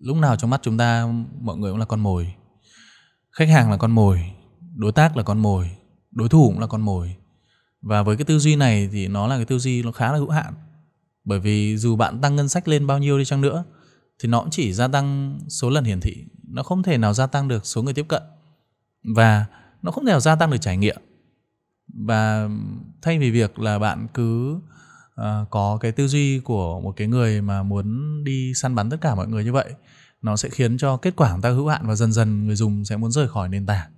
lúc nào trong mắt chúng ta mọi người cũng là con mồi khách hàng là con mồi đối tác là con mồi đối thủ cũng là con mồi và với cái tư duy này thì nó là cái tư duy nó khá là hữu hạn bởi vì dù bạn tăng ngân sách lên bao nhiêu đi chăng nữa thì nó cũng chỉ gia tăng số lần hiển thị nó không thể nào gia tăng được số người tiếp cận và nó không thể nào gia tăng được trải nghiệm và thay vì việc là bạn cứ uh, có cái tư duy của một cái người mà muốn đi săn bắn tất cả mọi người như vậy nó sẽ khiến cho kết quả chúng ta hữu hạn và dần dần người dùng sẽ muốn rời khỏi nền tảng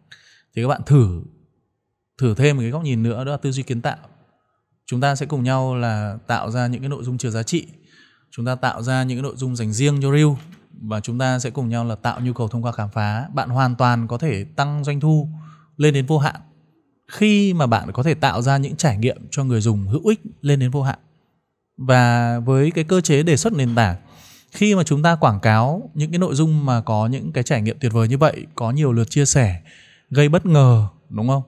thì các bạn thử thử thêm một cái góc nhìn nữa đó là tư duy kiến tạo chúng ta sẽ cùng nhau là tạo ra những cái nội dung chứa giá trị chúng ta tạo ra những cái nội dung dành riêng cho reel và chúng ta sẽ cùng nhau là tạo nhu cầu thông qua khám phá bạn hoàn toàn có thể tăng doanh thu lên đến vô hạn khi mà bạn có thể tạo ra những trải nghiệm cho người dùng hữu ích lên đến vô hạn và với cái cơ chế đề xuất nền tảng khi mà chúng ta quảng cáo những cái nội dung mà có những cái trải nghiệm tuyệt vời như vậy có nhiều lượt chia sẻ gây bất ngờ đúng không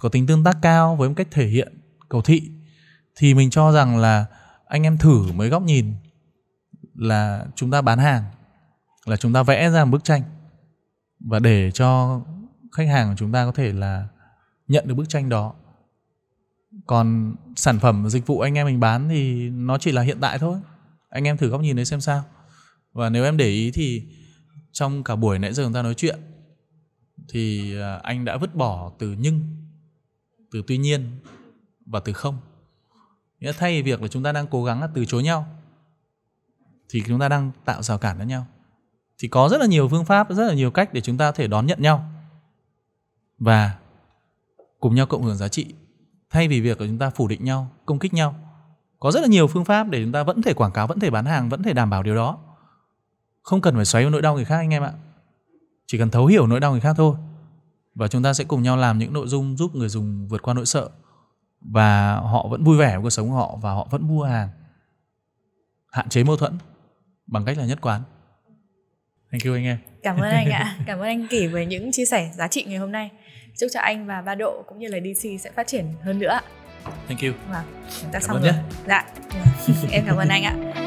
có tính tương tác cao với một cách thể hiện cầu thị thì mình cho rằng là anh em thử mới góc nhìn là chúng ta bán hàng là chúng ta vẽ ra một bức tranh và để cho khách hàng của chúng ta có thể là nhận được bức tranh đó còn sản phẩm dịch vụ anh em mình bán thì nó chỉ là hiện tại thôi anh em thử góc nhìn đấy xem sao và nếu em để ý thì trong cả buổi nãy giờ chúng ta nói chuyện thì à, anh đã vứt bỏ từ nhưng từ tuy nhiên và từ không nghĩa thay việc là chúng ta đang cố gắng là từ chối nhau thì chúng ta đang tạo rào cản với nhau thì có rất là nhiều phương pháp rất là nhiều cách để chúng ta có thể đón nhận nhau và cùng nhau cộng hưởng giá trị thay vì việc là chúng ta phủ định nhau công kích nhau có rất là nhiều phương pháp để chúng ta vẫn thể quảng cáo vẫn thể bán hàng vẫn thể đảm bảo điều đó không cần phải xoáy vào nỗi đau người khác anh em ạ. Chỉ cần thấu hiểu nỗi đau người khác thôi. Và chúng ta sẽ cùng nhau làm những nội dung giúp người dùng vượt qua nỗi sợ và họ vẫn vui vẻ với cuộc sống của họ và họ vẫn mua hàng. Hạn chế mâu thuẫn bằng cách là nhất quán. Thank you anh em. Cảm ơn anh ạ. Cảm ơn anh Kỷ về những chia sẻ giá trị ngày hôm nay. Chúc cho anh và Ba Độ cũng như là DC sẽ phát triển hơn nữa. Thank you. và vâng, chúng ta cảm xong rồi. Nhé. Dạ. em cảm ơn anh ạ.